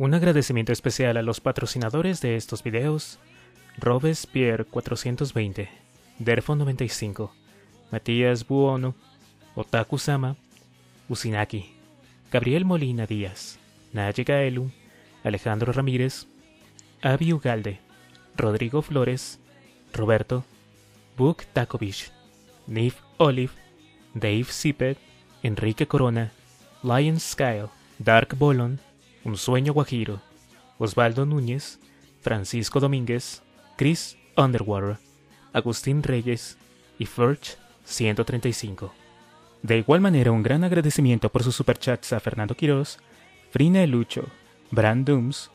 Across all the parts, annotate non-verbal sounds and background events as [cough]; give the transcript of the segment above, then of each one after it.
Un agradecimiento especial a los patrocinadores de estos videos, Robespierre 420, Derfo 95, Matías Buono, Otaku Sama, Usinaki, Gabriel Molina Díaz, Naye Gaelu, Alejandro Ramírez, Avi Ugalde, Rodrigo Flores, Roberto, Buk Takovich, Nif Olive, Dave Zippet, Enrique Corona, Lion Skyle, Dark Bolon, un sueño guajiro. Osvaldo Núñez, Francisco Domínguez, Chris Underwater, Agustín Reyes y Furch 135. De igual manera, un gran agradecimiento por sus superchats a Fernando Quiroz, Frina Lucho, Brand Dooms,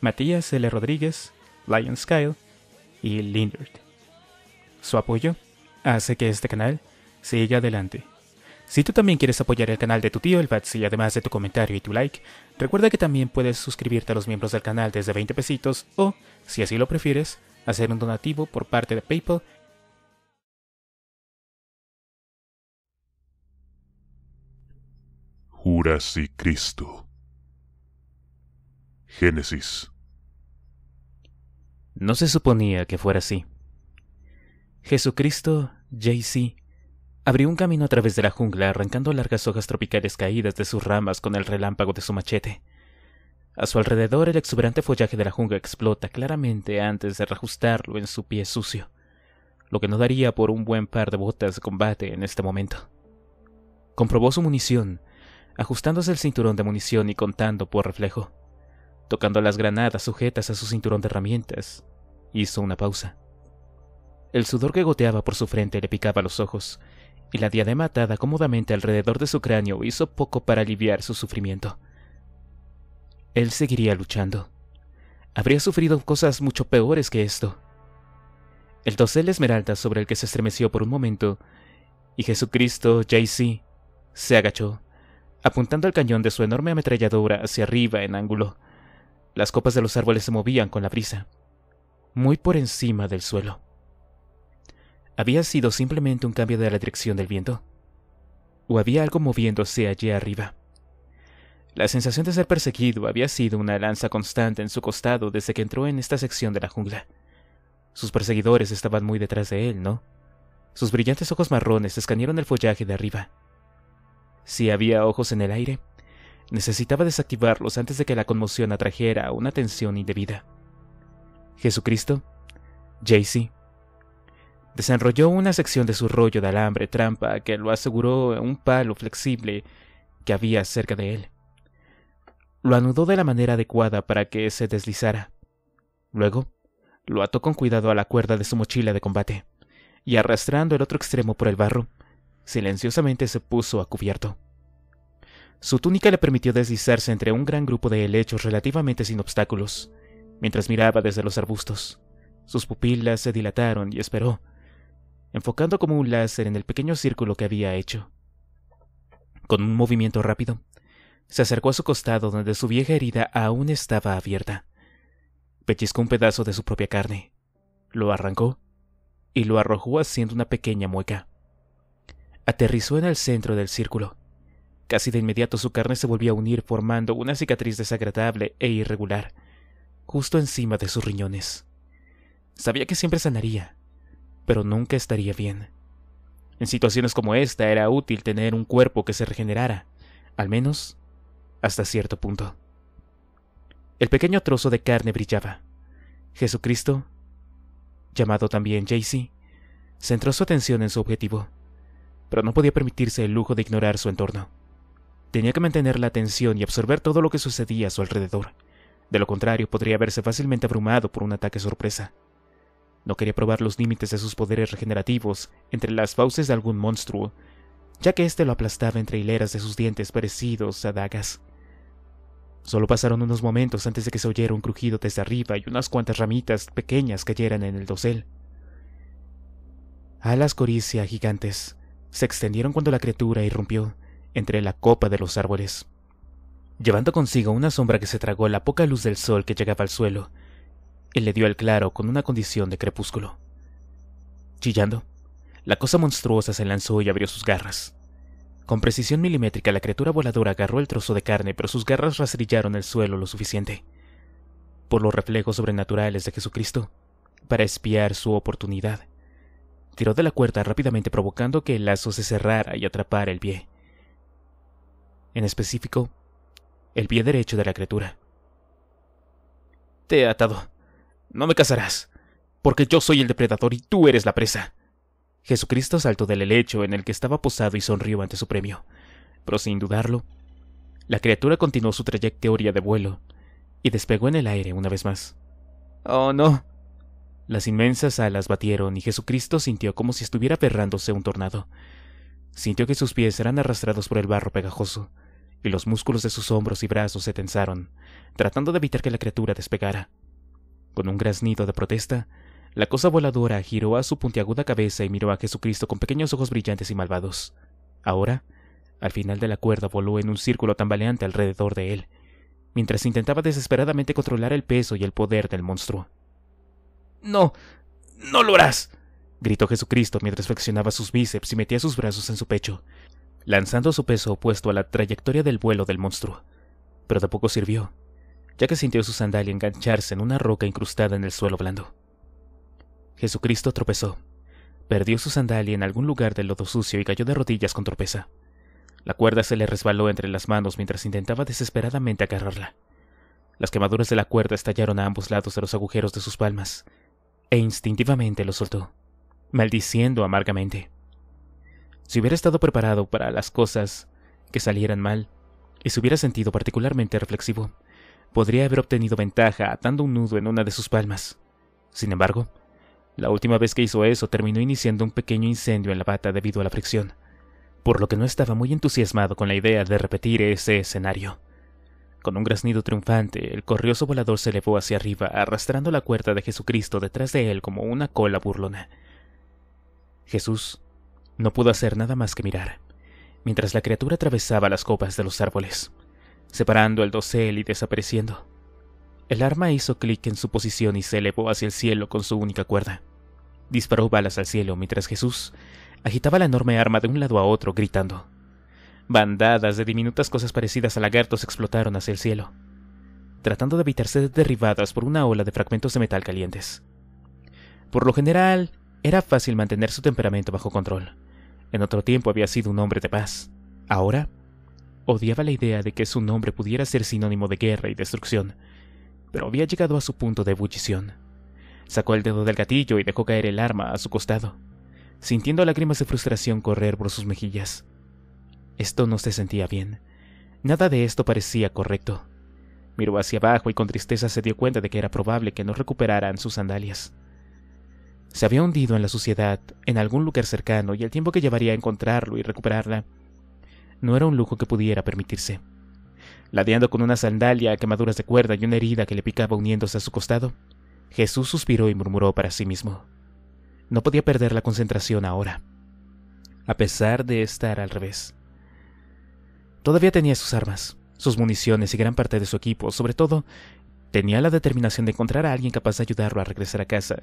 Matías L. Rodríguez, Lion Skyle y Lindert. Su apoyo hace que este canal siga adelante. Si tú también quieres apoyar el canal de tu tío, el Batsy, además de tu comentario y tu like, recuerda que también puedes suscribirte a los miembros del canal desde 20 pesitos o, si así lo prefieres, hacer un donativo por parte de PayPal Juras y Cristo. Génesis. No se suponía que fuera así. Jesucristo, JC, Abrió un camino a través de la jungla, arrancando largas hojas tropicales caídas de sus ramas con el relámpago de su machete. A su alrededor el exuberante follaje de la jungla explota claramente antes de reajustarlo en su pie sucio, lo que no daría por un buen par de botas de combate en este momento. Comprobó su munición, ajustándose el cinturón de munición y contando por reflejo. Tocando las granadas sujetas a su cinturón de herramientas, hizo una pausa. El sudor que goteaba por su frente le picaba los ojos, y la diadema atada cómodamente alrededor de su cráneo hizo poco para aliviar su sufrimiento. Él seguiría luchando. Habría sufrido cosas mucho peores que esto. El dosel esmeralda sobre el que se estremeció por un momento, y Jesucristo JC se agachó, apuntando el cañón de su enorme ametralladora hacia arriba en ángulo. Las copas de los árboles se movían con la brisa, muy por encima del suelo. ¿Había sido simplemente un cambio de la dirección del viento? ¿O había algo moviéndose allí arriba? La sensación de ser perseguido había sido una lanza constante en su costado desde que entró en esta sección de la jungla. Sus perseguidores estaban muy detrás de él, ¿no? Sus brillantes ojos marrones escanearon el follaje de arriba. Si había ojos en el aire, necesitaba desactivarlos antes de que la conmoción atrajera una atención indebida. Jesucristo, Jaycee, Desenrolló una sección de su rollo de alambre trampa que lo aseguró en un palo flexible que había cerca de él. Lo anudó de la manera adecuada para que se deslizara. Luego, lo ató con cuidado a la cuerda de su mochila de combate, y arrastrando el otro extremo por el barro, silenciosamente se puso a cubierto. Su túnica le permitió deslizarse entre un gran grupo de helechos relativamente sin obstáculos, mientras miraba desde los arbustos. Sus pupilas se dilataron y esperó, enfocando como un láser en el pequeño círculo que había hecho. Con un movimiento rápido, se acercó a su costado donde su vieja herida aún estaba abierta. Pellizcó un pedazo de su propia carne, lo arrancó y lo arrojó haciendo una pequeña mueca. Aterrizó en el centro del círculo. Casi de inmediato su carne se volvió a unir formando una cicatriz desagradable e irregular, justo encima de sus riñones. Sabía que siempre sanaría, pero nunca estaría bien. En situaciones como esta era útil tener un cuerpo que se regenerara, al menos hasta cierto punto. El pequeño trozo de carne brillaba. Jesucristo, llamado también Jaycee, centró su atención en su objetivo, pero no podía permitirse el lujo de ignorar su entorno. Tenía que mantener la atención y absorber todo lo que sucedía a su alrededor. De lo contrario, podría verse fácilmente abrumado por un ataque sorpresa. No quería probar los límites de sus poderes regenerativos entre las fauces de algún monstruo, ya que éste lo aplastaba entre hileras de sus dientes parecidos a dagas. Solo pasaron unos momentos antes de que se oyera un crujido desde arriba y unas cuantas ramitas pequeñas cayeran en el dosel. Alas coricia gigantes se extendieron cuando la criatura irrumpió entre la copa de los árboles, llevando consigo una sombra que se tragó la poca luz del sol que llegaba al suelo y le dio al claro con una condición de crepúsculo. Chillando, la cosa monstruosa se lanzó y abrió sus garras. Con precisión milimétrica la criatura voladora agarró el trozo de carne, pero sus garras rastrillaron el suelo lo suficiente. Por los reflejos sobrenaturales de Jesucristo, para espiar su oportunidad, tiró de la cuerda rápidamente provocando que el lazo se cerrara y atrapara el pie. En específico, el pie derecho de la criatura. Te he atado, no me casarás, porque yo soy el depredador y tú eres la presa. Jesucristo saltó del helecho en el que estaba posado y sonrió ante su premio, pero sin dudarlo, la criatura continuó su trayectoria de vuelo y despegó en el aire una vez más. ¡Oh, no! Las inmensas alas batieron y Jesucristo sintió como si estuviera aferrándose un tornado. Sintió que sus pies eran arrastrados por el barro pegajoso, y los músculos de sus hombros y brazos se tensaron, tratando de evitar que la criatura despegara. Con un graznido de protesta, la cosa voladora giró a su puntiaguda cabeza y miró a Jesucristo con pequeños ojos brillantes y malvados. Ahora, al final de la cuerda voló en un círculo tambaleante alrededor de él, mientras intentaba desesperadamente controlar el peso y el poder del monstruo. No, no lo harás, gritó Jesucristo mientras flexionaba sus bíceps y metía sus brazos en su pecho, lanzando su peso opuesto a la trayectoria del vuelo del monstruo. Pero tampoco sirvió ya que sintió su sandalia engancharse en una roca incrustada en el suelo blando. Jesucristo tropezó, perdió su sandalia en algún lugar del lodo sucio y cayó de rodillas con torpeza. La cuerda se le resbaló entre las manos mientras intentaba desesperadamente agarrarla. Las quemaduras de la cuerda estallaron a ambos lados de los agujeros de sus palmas, e instintivamente lo soltó, maldiciendo amargamente. Si hubiera estado preparado para las cosas que salieran mal, y se hubiera sentido particularmente reflexivo, podría haber obtenido ventaja atando un nudo en una de sus palmas. Sin embargo, la última vez que hizo eso terminó iniciando un pequeño incendio en la bata debido a la fricción, por lo que no estaba muy entusiasmado con la idea de repetir ese escenario. Con un graznido triunfante, el corrioso volador se elevó hacia arriba, arrastrando la cuerda de Jesucristo detrás de él como una cola burlona. Jesús no pudo hacer nada más que mirar, mientras la criatura atravesaba las copas de los árboles separando el dosel y desapareciendo. El arma hizo clic en su posición y se elevó hacia el cielo con su única cuerda. Disparó balas al cielo mientras Jesús agitaba la enorme arma de un lado a otro gritando. Bandadas de diminutas cosas parecidas a lagartos explotaron hacia el cielo, tratando de evitar ser derribadas por una ola de fragmentos de metal calientes. Por lo general, era fácil mantener su temperamento bajo control. En otro tiempo había sido un hombre de paz. Ahora Odiaba la idea de que su nombre pudiera ser sinónimo de guerra y destrucción, pero había llegado a su punto de ebullición. Sacó el dedo del gatillo y dejó caer el arma a su costado, sintiendo lágrimas de frustración correr por sus mejillas. Esto no se sentía bien. Nada de esto parecía correcto. Miró hacia abajo y con tristeza se dio cuenta de que era probable que no recuperaran sus sandalias. Se había hundido en la suciedad, en algún lugar cercano, y el tiempo que llevaría a encontrarlo y recuperarla no era un lujo que pudiera permitirse. Ladeando con una sandalia, quemaduras de cuerda y una herida que le picaba uniéndose a su costado, Jesús suspiró y murmuró para sí mismo. No podía perder la concentración ahora, a pesar de estar al revés. Todavía tenía sus armas, sus municiones y gran parte de su equipo, sobre todo, tenía la determinación de encontrar a alguien capaz de ayudarlo a regresar a casa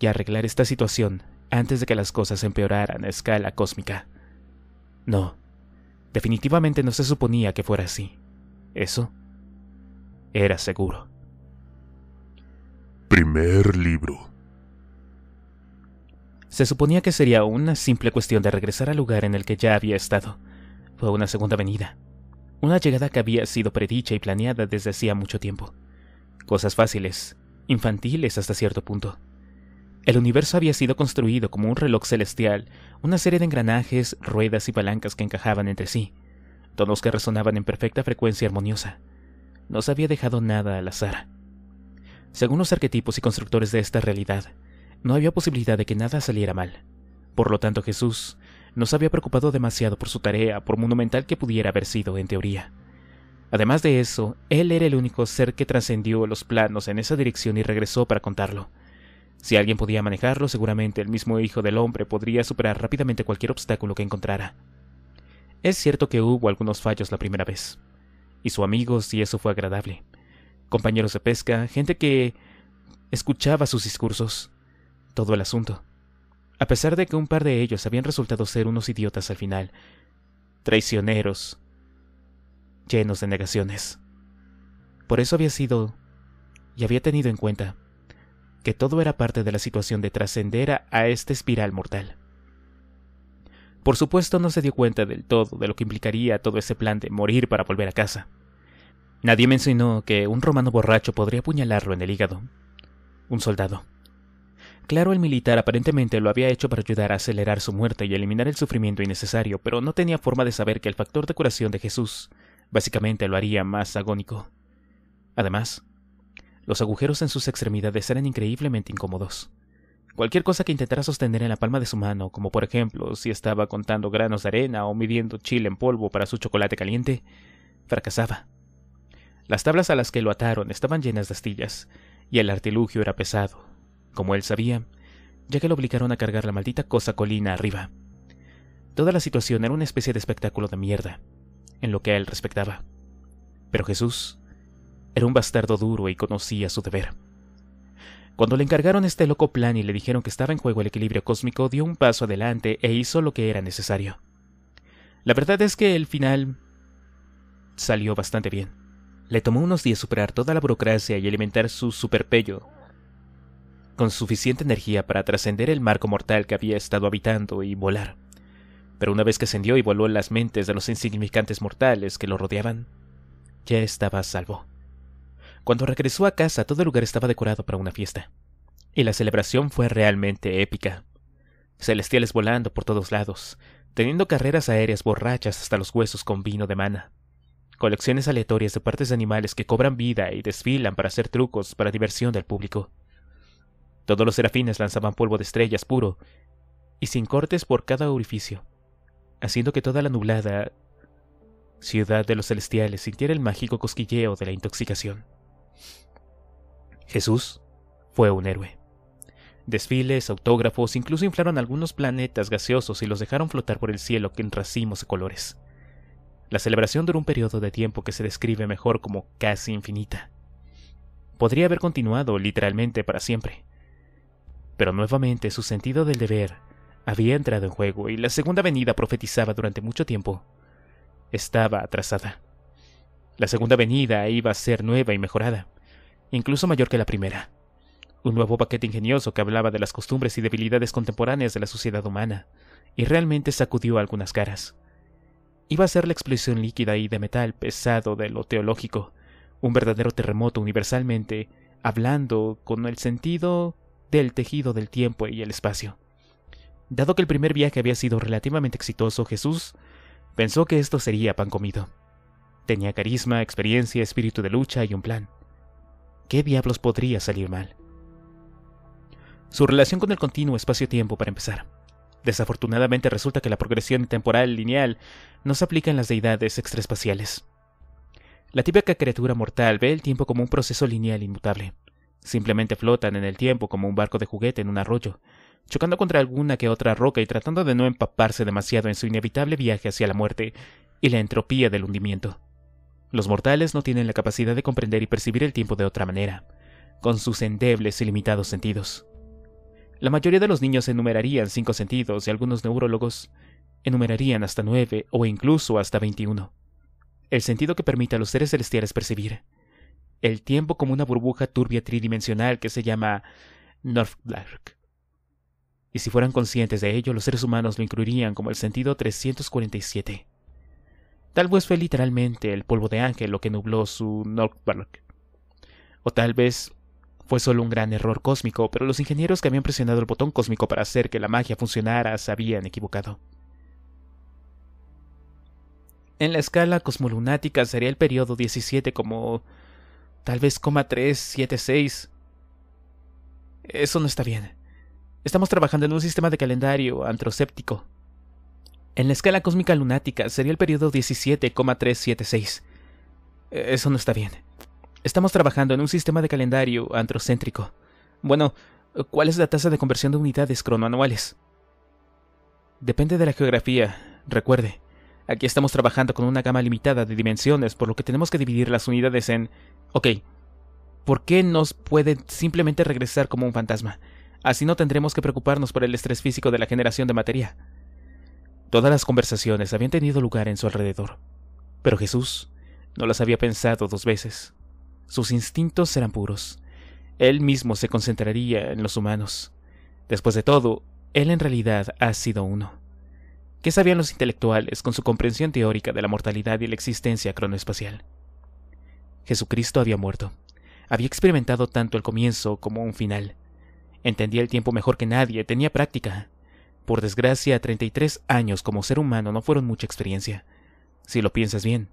y arreglar esta situación antes de que las cosas empeoraran a escala cósmica. No, Definitivamente no se suponía que fuera así. Eso era seguro. Primer libro. Se suponía que sería una simple cuestión de regresar al lugar en el que ya había estado. Fue una segunda venida. Una llegada que había sido predicha y planeada desde hacía mucho tiempo. Cosas fáciles, infantiles hasta cierto punto. El universo había sido construido como un reloj celestial, una serie de engranajes, ruedas y palancas que encajaban entre sí, todos que resonaban en perfecta frecuencia armoniosa. No se había dejado nada al azar. Según los arquetipos y constructores de esta realidad, no había posibilidad de que nada saliera mal. Por lo tanto, Jesús no se había preocupado demasiado por su tarea, por monumental que pudiera haber sido en teoría. Además de eso, él era el único ser que trascendió los planos en esa dirección y regresó para contarlo. Si alguien podía manejarlo, seguramente el mismo hijo del hombre podría superar rápidamente cualquier obstáculo que encontrara. Es cierto que hubo algunos fallos la primera vez, y su amigo si eso fue agradable. Compañeros de pesca, gente que escuchaba sus discursos, todo el asunto. A pesar de que un par de ellos habían resultado ser unos idiotas al final, traicioneros, llenos de negaciones. Por eso había sido y había tenido en cuenta que todo era parte de la situación de trascender a esta espiral mortal. Por supuesto no se dio cuenta del todo de lo que implicaría todo ese plan de morir para volver a casa. Nadie mencionó que un romano borracho podría apuñalarlo en el hígado. Un soldado. Claro, el militar aparentemente lo había hecho para ayudar a acelerar su muerte y eliminar el sufrimiento innecesario, pero no tenía forma de saber que el factor de curación de Jesús básicamente lo haría más agónico. Además, los agujeros en sus extremidades eran increíblemente incómodos. Cualquier cosa que intentara sostener en la palma de su mano, como por ejemplo si estaba contando granos de arena o midiendo chile en polvo para su chocolate caliente, fracasaba. Las tablas a las que lo ataron estaban llenas de astillas, y el artilugio era pesado, como él sabía, ya que lo obligaron a cargar la maldita cosa colina arriba. Toda la situación era una especie de espectáculo de mierda, en lo que a él respectaba. Pero Jesús era un bastardo duro y conocía su deber. Cuando le encargaron este loco plan y le dijeron que estaba en juego el equilibrio cósmico, dio un paso adelante e hizo lo que era necesario. La verdad es que el final salió bastante bien. Le tomó unos días superar toda la burocracia y alimentar su superpello con suficiente energía para trascender el marco mortal que había estado habitando y volar. Pero una vez que ascendió y voló en las mentes de los insignificantes mortales que lo rodeaban, ya estaba a salvo. Cuando regresó a casa todo el lugar estaba decorado para una fiesta. Y la celebración fue realmente épica. Celestiales volando por todos lados, teniendo carreras aéreas borrachas hasta los huesos con vino de mana. Colecciones aleatorias de partes de animales que cobran vida y desfilan para hacer trucos para diversión del público. Todos los serafines lanzaban polvo de estrellas puro y sin cortes por cada orificio, haciendo que toda la nublada ciudad de los celestiales sintiera el mágico cosquilleo de la intoxicación. Jesús fue un héroe. Desfiles, autógrafos, incluso inflaron algunos planetas gaseosos y los dejaron flotar por el cielo en racimos de colores. La celebración duró un periodo de tiempo que se describe mejor como casi infinita. Podría haber continuado literalmente para siempre. Pero nuevamente su sentido del deber había entrado en juego y la segunda venida profetizaba durante mucho tiempo. Estaba atrasada. La segunda venida iba a ser nueva y mejorada incluso mayor que la primera. Un nuevo paquete ingenioso que hablaba de las costumbres y debilidades contemporáneas de la sociedad humana, y realmente sacudió algunas caras. Iba a ser la explosión líquida y de metal pesado de lo teológico, un verdadero terremoto universalmente, hablando con el sentido del tejido del tiempo y el espacio. Dado que el primer viaje había sido relativamente exitoso, Jesús pensó que esto sería pan comido. Tenía carisma, experiencia, espíritu de lucha y un plan. ¿Qué diablos podría salir mal? Su relación con el continuo espacio-tiempo para empezar. Desafortunadamente resulta que la progresión temporal lineal no se aplica en las deidades extraespaciales. La típica criatura mortal ve el tiempo como un proceso lineal inmutable. Simplemente flotan en el tiempo como un barco de juguete en un arroyo, chocando contra alguna que otra roca y tratando de no empaparse demasiado en su inevitable viaje hacia la muerte y la entropía del hundimiento. Los mortales no tienen la capacidad de comprender y percibir el tiempo de otra manera, con sus endebles y limitados sentidos. La mayoría de los niños enumerarían cinco sentidos y algunos neurólogos enumerarían hasta nueve o incluso hasta veintiuno. El sentido que permite a los seres celestiales percibir el tiempo como una burbuja turbia tridimensional que se llama Northlark. Y si fueran conscientes de ello, los seres humanos lo incluirían como el sentido 347. Tal vez fue literalmente el polvo de ángel lo que nubló su Nordberg, O tal vez fue solo un gran error cósmico, pero los ingenieros que habían presionado el botón cósmico para hacer que la magia funcionara se habían equivocado. En la escala cosmolunática sería el periodo 17 como tal vez coma 376. Eso no está bien. Estamos trabajando en un sistema de calendario antrocéptico. En la escala cósmica lunática sería el periodo 17,376. Eh, eso no está bien. Estamos trabajando en un sistema de calendario antrocéntrico. Bueno, ¿cuál es la tasa de conversión de unidades cronoanuales? Depende de la geografía, recuerde. Aquí estamos trabajando con una gama limitada de dimensiones, por lo que tenemos que dividir las unidades en... Ok, ¿por qué nos puede simplemente regresar como un fantasma? Así no tendremos que preocuparnos por el estrés físico de la generación de materia. Todas las conversaciones habían tenido lugar en su alrededor, pero Jesús no las había pensado dos veces. Sus instintos eran puros. Él mismo se concentraría en los humanos. Después de todo, él en realidad ha sido uno. ¿Qué sabían los intelectuales con su comprensión teórica de la mortalidad y la existencia cronoespacial? Jesucristo había muerto. Había experimentado tanto el comienzo como un final. Entendía el tiempo mejor que nadie, tenía práctica. Por desgracia, 33 años como ser humano no fueron mucha experiencia, si lo piensas bien.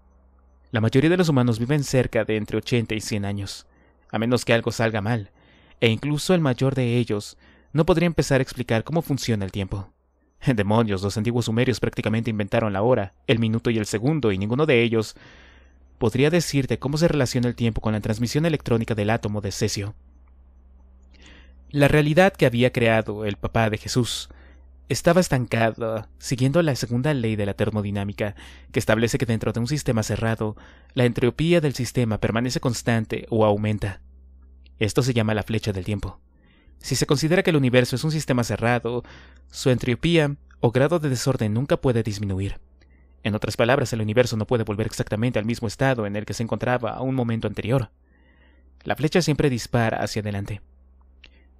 La mayoría de los humanos viven cerca de entre 80 y 100 años, a menos que algo salga mal, e incluso el mayor de ellos no podría empezar a explicar cómo funciona el tiempo. [laughs] Demonios, los antiguos sumerios prácticamente inventaron la hora, el minuto y el segundo, y ninguno de ellos podría decirte cómo se relaciona el tiempo con la transmisión electrónica del átomo de cesio. La realidad que había creado el papá de Jesús estaba estancado, siguiendo la segunda ley de la termodinámica, que establece que dentro de un sistema cerrado, la entropía del sistema permanece constante o aumenta. Esto se llama la flecha del tiempo. Si se considera que el universo es un sistema cerrado, su entropía o grado de desorden nunca puede disminuir. En otras palabras, el universo no puede volver exactamente al mismo estado en el que se encontraba a un momento anterior. La flecha siempre dispara hacia adelante.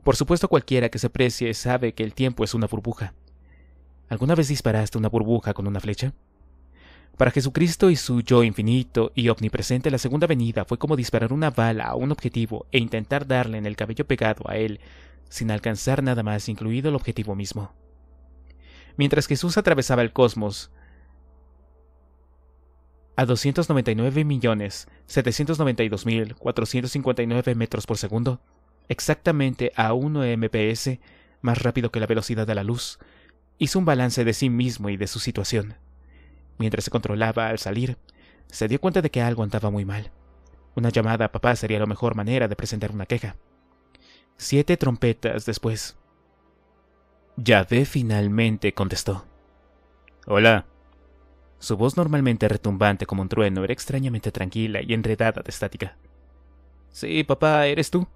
Por supuesto cualquiera que se aprecie sabe que el tiempo es una burbuja. ¿Alguna vez disparaste una burbuja con una flecha? Para Jesucristo y su yo infinito y omnipresente, la segunda venida fue como disparar una bala a un objetivo e intentar darle en el cabello pegado a él, sin alcanzar nada más, incluido el objetivo mismo. Mientras Jesús atravesaba el cosmos, a 299.792.459 metros por segundo, exactamente a 1 mps más rápido que la velocidad de la luz, hizo un balance de sí mismo y de su situación. Mientras se controlaba al salir, se dio cuenta de que algo andaba muy mal. Una llamada a papá sería la mejor manera de presentar una queja. Siete trompetas después. ve finalmente contestó. Hola. Su voz normalmente retumbante como un trueno era extrañamente tranquila y enredada de estática. Sí, papá, ¿eres tú?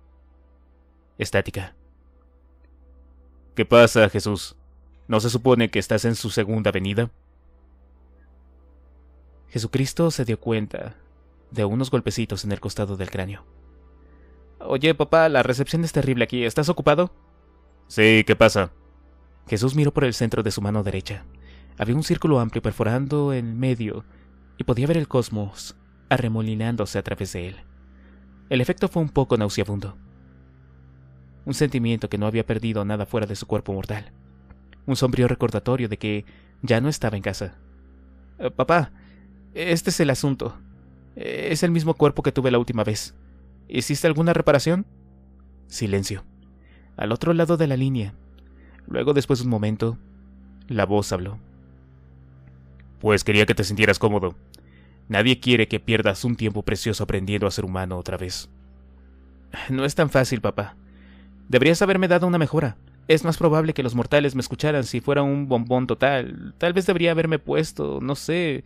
estática. ¿Qué pasa, Jesús? ¿No se supone que estás en su segunda venida? Jesucristo se dio cuenta de unos golpecitos en el costado del cráneo. Oye, papá, la recepción es terrible aquí. ¿Estás ocupado? Sí, ¿qué pasa? Jesús miró por el centro de su mano derecha. Había un círculo amplio perforando en medio y podía ver el cosmos arremolinándose a través de él. El efecto fue un poco nauseabundo un sentimiento que no había perdido nada fuera de su cuerpo mortal, un sombrío recordatorio de que ya no estaba en casa. Eh, papá, este es el asunto. Eh, es el mismo cuerpo que tuve la última vez. ¿Hiciste alguna reparación? Silencio. Al otro lado de la línea. Luego, después de un momento, la voz habló. Pues quería que te sintieras cómodo. Nadie quiere que pierdas un tiempo precioso aprendiendo a ser humano otra vez. No es tan fácil, papá. Deberías haberme dado una mejora. Es más probable que los mortales me escucharan si fuera un bombón total. Tal vez debería haberme puesto, no sé,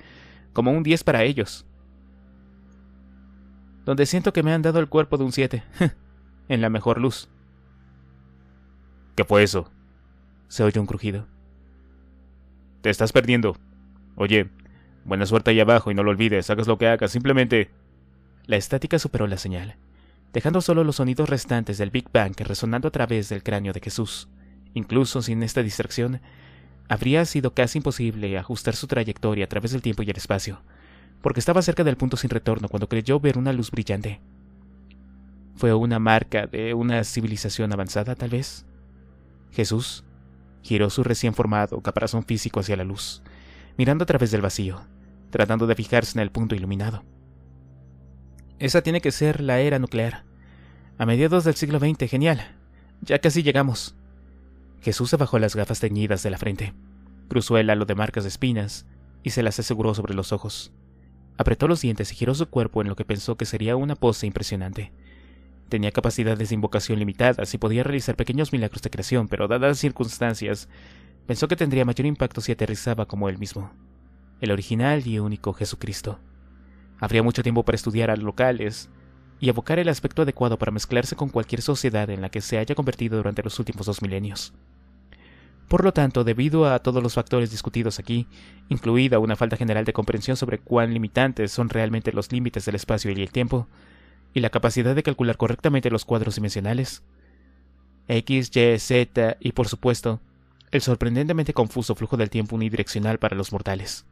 como un 10 para ellos. Donde siento que me han dado el cuerpo de un 7. [laughs] en la mejor luz. ¿Qué fue eso? Se oyó un crujido. Te estás perdiendo. Oye, buena suerte ahí abajo y no lo olvides, hagas lo que hagas, simplemente... La estática superó la señal dejando solo los sonidos restantes del Big Bang resonando a través del cráneo de Jesús. Incluso sin esta distracción, habría sido casi imposible ajustar su trayectoria a través del tiempo y el espacio, porque estaba cerca del punto sin retorno cuando creyó ver una luz brillante. ¿Fue una marca de una civilización avanzada, tal vez? Jesús giró su recién formado caparazón físico hacia la luz, mirando a través del vacío, tratando de fijarse en el punto iluminado. Esa tiene que ser la era nuclear. A mediados del siglo XX, genial. Ya casi llegamos. Jesús se bajó las gafas teñidas de la frente, cruzó el halo de marcas de espinas y se las aseguró sobre los ojos. Apretó los dientes y giró su cuerpo en lo que pensó que sería una pose impresionante. Tenía capacidades de invocación limitadas y podía realizar pequeños milagros de creación, pero dadas circunstancias, pensó que tendría mayor impacto si aterrizaba como él mismo, el original y único Jesucristo. Habría mucho tiempo para estudiar a locales y evocar el aspecto adecuado para mezclarse con cualquier sociedad en la que se haya convertido durante los últimos dos milenios. Por lo tanto, debido a todos los factores discutidos aquí, incluida una falta general de comprensión sobre cuán limitantes son realmente los límites del espacio y el tiempo, y la capacidad de calcular correctamente los cuadros dimensionales, X, Y, Z y por supuesto, el sorprendentemente confuso flujo del tiempo unidireccional para los mortales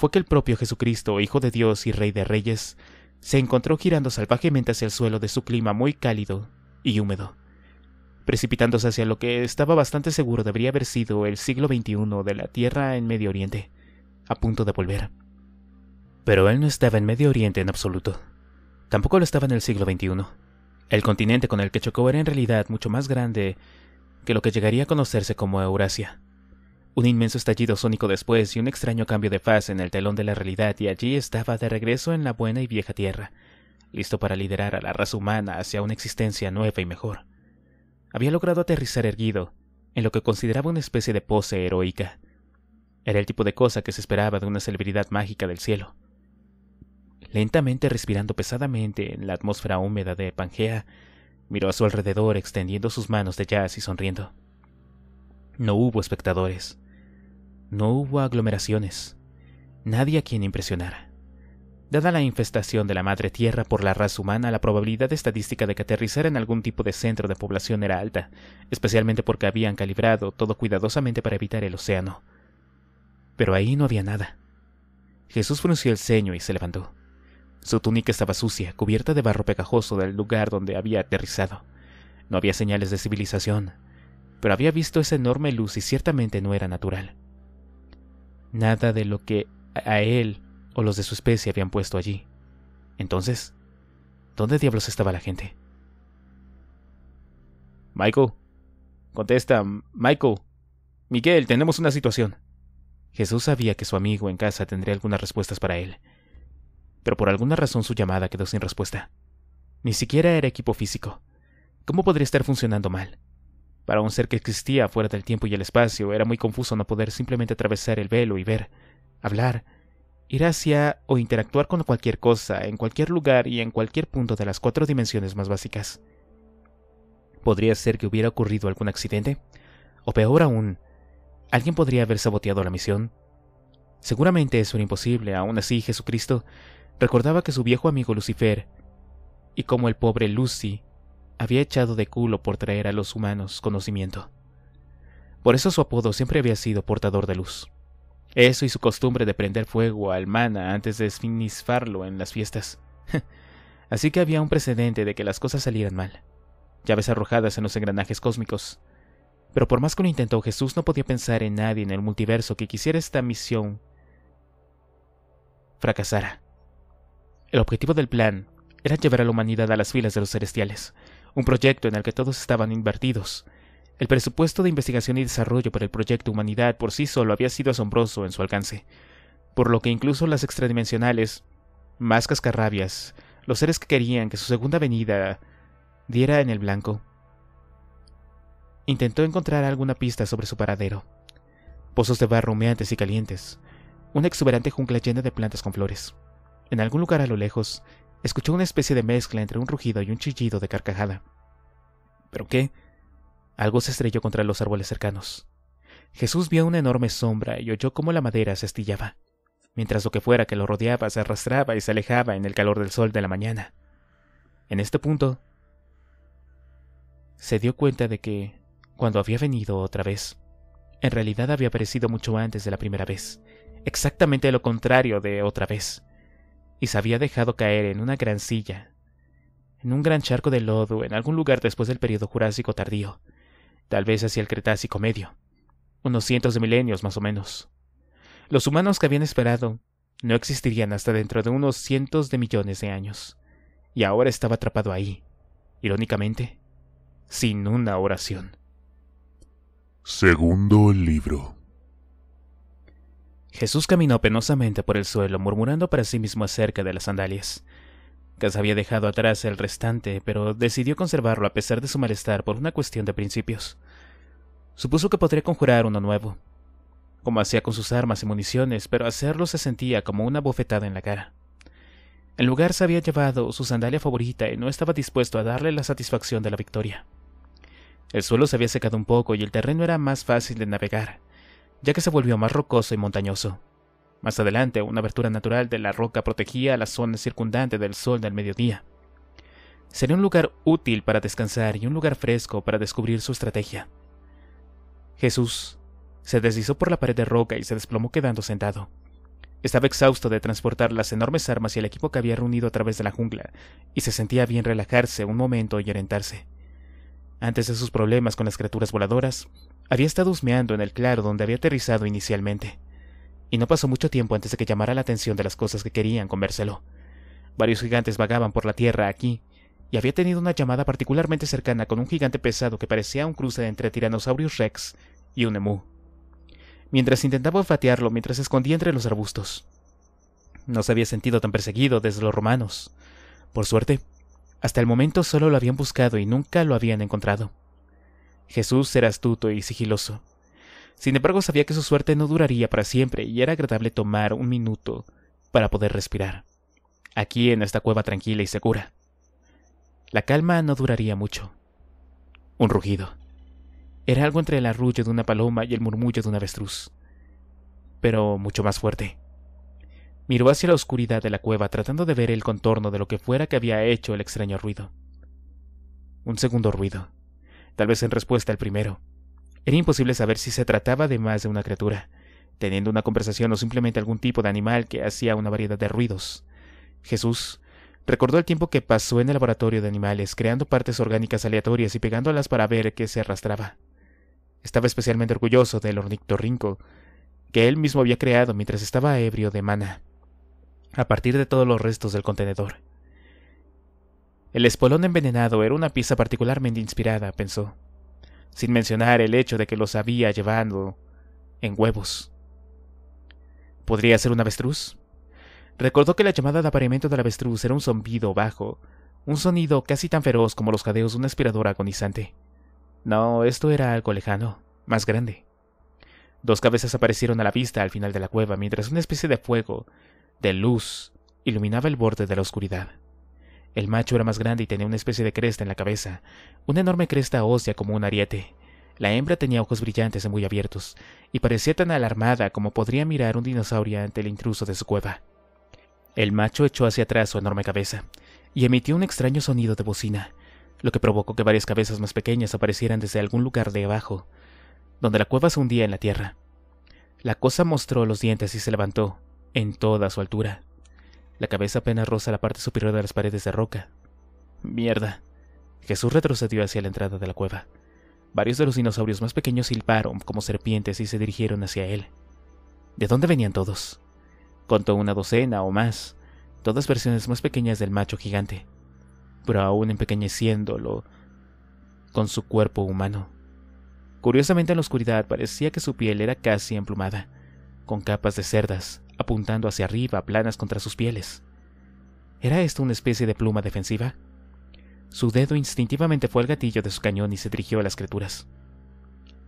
fue que el propio Jesucristo, Hijo de Dios y Rey de Reyes, se encontró girando salvajemente hacia el suelo de su clima muy cálido y húmedo, precipitándose hacia lo que estaba bastante seguro debería haber sido el siglo XXI de la Tierra en Medio Oriente, a punto de volver. Pero él no estaba en Medio Oriente en absoluto. Tampoco lo estaba en el siglo XXI. El continente con el que chocó era en realidad mucho más grande que lo que llegaría a conocerse como Eurasia. Un inmenso estallido sónico después y un extraño cambio de fase en el telón de la realidad y allí estaba de regreso en la buena y vieja Tierra, listo para liderar a la raza humana hacia una existencia nueva y mejor. Había logrado aterrizar erguido, en lo que consideraba una especie de pose heroica. Era el tipo de cosa que se esperaba de una celebridad mágica del cielo. Lentamente respirando pesadamente en la atmósfera húmeda de Pangea, miró a su alrededor extendiendo sus manos de jazz y sonriendo. No hubo espectadores. No hubo aglomeraciones, nadie a quien impresionara. Dada la infestación de la madre tierra por la raza humana, la probabilidad estadística de que aterrizara en algún tipo de centro de población era alta, especialmente porque habían calibrado todo cuidadosamente para evitar el océano. Pero ahí no había nada. Jesús frunció el ceño y se levantó. Su túnica estaba sucia, cubierta de barro pegajoso del lugar donde había aterrizado. No había señales de civilización, pero había visto esa enorme luz y ciertamente no era natural nada de lo que a él o los de su especie habían puesto allí. Entonces, ¿dónde diablos estaba la gente? Michael, contesta, Michael. Miguel, tenemos una situación. Jesús sabía que su amigo en casa tendría algunas respuestas para él, pero por alguna razón su llamada quedó sin respuesta. Ni siquiera era equipo físico. ¿Cómo podría estar funcionando mal? para un ser que existía fuera del tiempo y el espacio, era muy confuso no poder simplemente atravesar el velo y ver, hablar, ir hacia o interactuar con cualquier cosa, en cualquier lugar y en cualquier punto de las cuatro dimensiones más básicas. Podría ser que hubiera ocurrido algún accidente, o peor aún, alguien podría haber saboteado la misión. Seguramente eso era imposible, aún así Jesucristo recordaba que su viejo amigo Lucifer, y como el pobre Lucy, había echado de culo por traer a los humanos conocimiento. Por eso su apodo siempre había sido portador de luz. Eso y su costumbre de prender fuego al mana antes de esfinisfarlo en las fiestas. [laughs] Así que había un precedente de que las cosas salieran mal. Llaves arrojadas en los engranajes cósmicos. Pero por más que lo intentó, Jesús no podía pensar en nadie en el multiverso que quisiera esta misión fracasara. El objetivo del plan era llevar a la humanidad a las filas de los celestiales, un proyecto en el que todos estaban invertidos. El presupuesto de investigación y desarrollo para el proyecto Humanidad por sí solo había sido asombroso en su alcance, por lo que incluso las extradimensionales, más cascarrabias, los seres que querían que su segunda venida diera en el blanco, intentó encontrar alguna pista sobre su paradero. Pozos de barro humeantes y calientes, una exuberante jungla llena de plantas con flores. En algún lugar a lo lejos, escuchó una especie de mezcla entre un rugido y un chillido de carcajada. ¿Pero qué? Algo se estrelló contra los árboles cercanos. Jesús vio una enorme sombra y oyó cómo la madera se estillaba, mientras lo que fuera que lo rodeaba se arrastraba y se alejaba en el calor del sol de la mañana. En este punto, se dio cuenta de que, cuando había venido otra vez, en realidad había aparecido mucho antes de la primera vez, exactamente lo contrario de otra vez y se había dejado caer en una gran silla, en un gran charco de lodo, en algún lugar después del periodo Jurásico tardío, tal vez hacia el Cretácico medio, unos cientos de milenios más o menos. Los humanos que habían esperado no existirían hasta dentro de unos cientos de millones de años, y ahora estaba atrapado ahí, irónicamente, sin una oración. Segundo libro. Jesús caminó penosamente por el suelo, murmurando para sí mismo acerca de las sandalias. Cas había dejado atrás el restante, pero decidió conservarlo a pesar de su malestar por una cuestión de principios. Supuso que podría conjurar uno nuevo, como hacía con sus armas y municiones, pero hacerlo se sentía como una bofetada en la cara. El lugar se había llevado su sandalia favorita y no estaba dispuesto a darle la satisfacción de la victoria. El suelo se había secado un poco y el terreno era más fácil de navegar, ya que se volvió más rocoso y montañoso. Más adelante, una abertura natural de la roca protegía la zona circundante del sol del mediodía. Sería un lugar útil para descansar y un lugar fresco para descubrir su estrategia. Jesús se deslizó por la pared de roca y se desplomó quedando sentado. Estaba exhausto de transportar las enormes armas y el equipo que había reunido a través de la jungla, y se sentía bien relajarse un momento y orientarse. Antes de sus problemas con las criaturas voladoras, había estado husmeando en el claro donde había aterrizado inicialmente, y no pasó mucho tiempo antes de que llamara la atención de las cosas que querían comérselo. Varios gigantes vagaban por la tierra aquí, y había tenido una llamada particularmente cercana con un gigante pesado que parecía un cruce entre Tyrannosaurus rex y un emú, mientras intentaba olfatearlo mientras se escondía entre los arbustos. No se había sentido tan perseguido desde los romanos. Por suerte, hasta el momento solo lo habían buscado y nunca lo habían encontrado. Jesús era astuto y sigiloso. Sin embargo, sabía que su suerte no duraría para siempre y era agradable tomar un minuto para poder respirar, aquí en esta cueva tranquila y segura. La calma no duraría mucho. Un rugido. Era algo entre el arrullo de una paloma y el murmullo de un avestruz, pero mucho más fuerte. Miró hacia la oscuridad de la cueva tratando de ver el contorno de lo que fuera que había hecho el extraño ruido. Un segundo ruido tal vez en respuesta al primero. Era imposible saber si se trataba de más de una criatura, teniendo una conversación o simplemente algún tipo de animal que hacía una variedad de ruidos. Jesús recordó el tiempo que pasó en el laboratorio de animales, creando partes orgánicas aleatorias y pegándolas para ver qué se arrastraba. Estaba especialmente orgulloso del ornictorrinco, que él mismo había creado mientras estaba ebrio de mana, a partir de todos los restos del contenedor. El espolón envenenado era una pieza particularmente inspirada, pensó, sin mencionar el hecho de que los había llevado en huevos. ¿Podría ser un avestruz? Recordó que la llamada de apareamiento del avestruz era un zumbido bajo, un sonido casi tan feroz como los jadeos de una aspiradora agonizante. No, esto era algo lejano, más grande. Dos cabezas aparecieron a la vista al final de la cueva mientras una especie de fuego, de luz, iluminaba el borde de la oscuridad. El macho era más grande y tenía una especie de cresta en la cabeza, una enorme cresta ósea como un ariete. La hembra tenía ojos brillantes y muy abiertos, y parecía tan alarmada como podría mirar un dinosaurio ante el intruso de su cueva. El macho echó hacia atrás su enorme cabeza, y emitió un extraño sonido de bocina, lo que provocó que varias cabezas más pequeñas aparecieran desde algún lugar de abajo, donde la cueva se hundía en la tierra. La cosa mostró los dientes y se levantó, en toda su altura. La cabeza apenas rosa la parte superior de las paredes de roca. Mierda. Jesús retrocedió hacia la entrada de la cueva. Varios de los dinosaurios más pequeños silbaron como serpientes y se dirigieron hacia él. ¿De dónde venían todos? Contó una docena o más, todas versiones más pequeñas del macho gigante, pero aún empequeñeciéndolo con su cuerpo humano. Curiosamente en la oscuridad parecía que su piel era casi emplumada, con capas de cerdas, apuntando hacia arriba, planas contra sus pieles. ¿Era esto una especie de pluma defensiva? Su dedo instintivamente fue al gatillo de su cañón y se dirigió a las criaturas.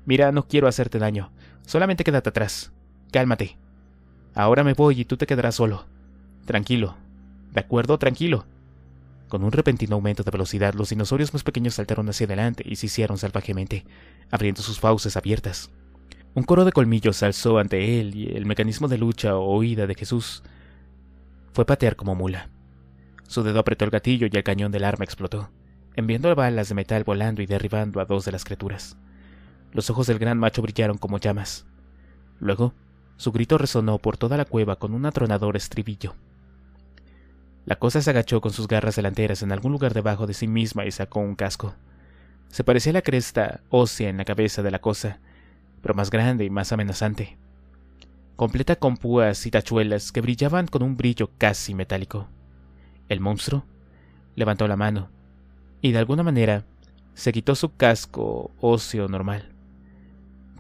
Mira, no quiero hacerte daño. Solamente quédate atrás. Cálmate. Ahora me voy y tú te quedarás solo. Tranquilo. ¿De acuerdo? Tranquilo. Con un repentino aumento de velocidad, los dinosaurios más pequeños saltaron hacia adelante y se hicieron salvajemente, abriendo sus fauces abiertas. Un coro de colmillos se alzó ante él y el mecanismo de lucha o huida de Jesús fue patear como mula. Su dedo apretó el gatillo y el cañón del arma explotó, enviando balas de metal volando y derribando a dos de las criaturas. Los ojos del gran macho brillaron como llamas. Luego, su grito resonó por toda la cueva con un atronador estribillo. La cosa se agachó con sus garras delanteras en algún lugar debajo de sí misma y sacó un casco. Se parecía a la cresta ósea en la cabeza de la cosa, pero más grande y más amenazante, completa con púas y tachuelas que brillaban con un brillo casi metálico. El monstruo levantó la mano y de alguna manera se quitó su casco óseo normal,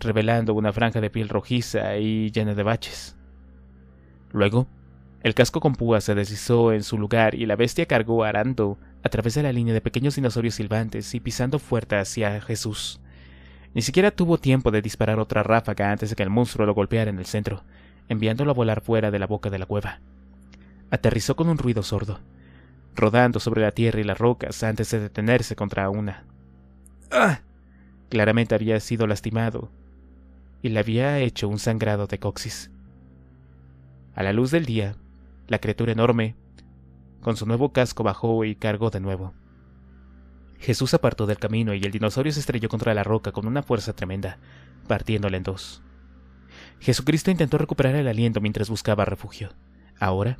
revelando una franja de piel rojiza y llena de baches. Luego, el casco con púas se deslizó en su lugar y la bestia cargó arando a través de la línea de pequeños dinosaurios silbantes y pisando fuerte hacia Jesús. Ni siquiera tuvo tiempo de disparar otra ráfaga antes de que el monstruo lo golpeara en el centro, enviándolo a volar fuera de la boca de la cueva. Aterrizó con un ruido sordo, rodando sobre la tierra y las rocas antes de detenerse contra una. ¡Ah! Claramente había sido lastimado y le había hecho un sangrado de coxis. A la luz del día, la criatura enorme, con su nuevo casco bajó y cargó de nuevo. Jesús apartó del camino y el dinosaurio se estrelló contra la roca con una fuerza tremenda, partiéndola en dos. Jesucristo intentó recuperar el aliento mientras buscaba refugio. Ahora,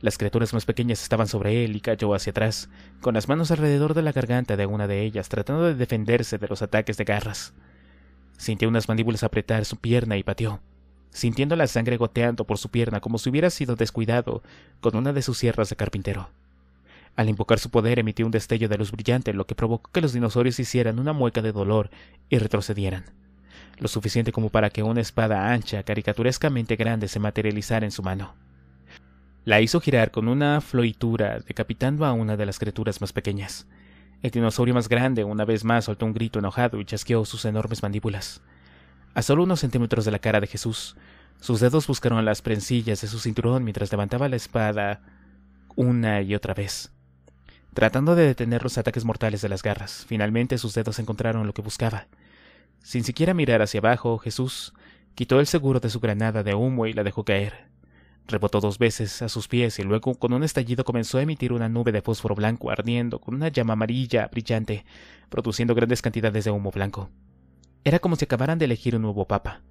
las criaturas más pequeñas estaban sobre él y cayó hacia atrás, con las manos alrededor de la garganta de una de ellas, tratando de defenderse de los ataques de garras. Sintió unas mandíbulas apretar su pierna y pateó, sintiendo la sangre goteando por su pierna como si hubiera sido descuidado con una de sus sierras de carpintero. Al invocar su poder emitió un destello de luz brillante, lo que provocó que los dinosaurios hicieran una mueca de dolor y retrocedieran, lo suficiente como para que una espada ancha, caricaturescamente grande, se materializara en su mano. La hizo girar con una floitura, decapitando a una de las criaturas más pequeñas. El dinosaurio más grande una vez más soltó un grito enojado y chasqueó sus enormes mandíbulas. A solo unos centímetros de la cara de Jesús, sus dedos buscaron las prensillas de su cinturón mientras levantaba la espada una y otra vez tratando de detener los ataques mortales de las garras. Finalmente sus dedos encontraron lo que buscaba. Sin siquiera mirar hacia abajo, Jesús quitó el seguro de su granada de humo y la dejó caer. Rebotó dos veces a sus pies y luego con un estallido comenzó a emitir una nube de fósforo blanco ardiendo con una llama amarilla brillante, produciendo grandes cantidades de humo blanco. Era como si acabaran de elegir un nuevo papa,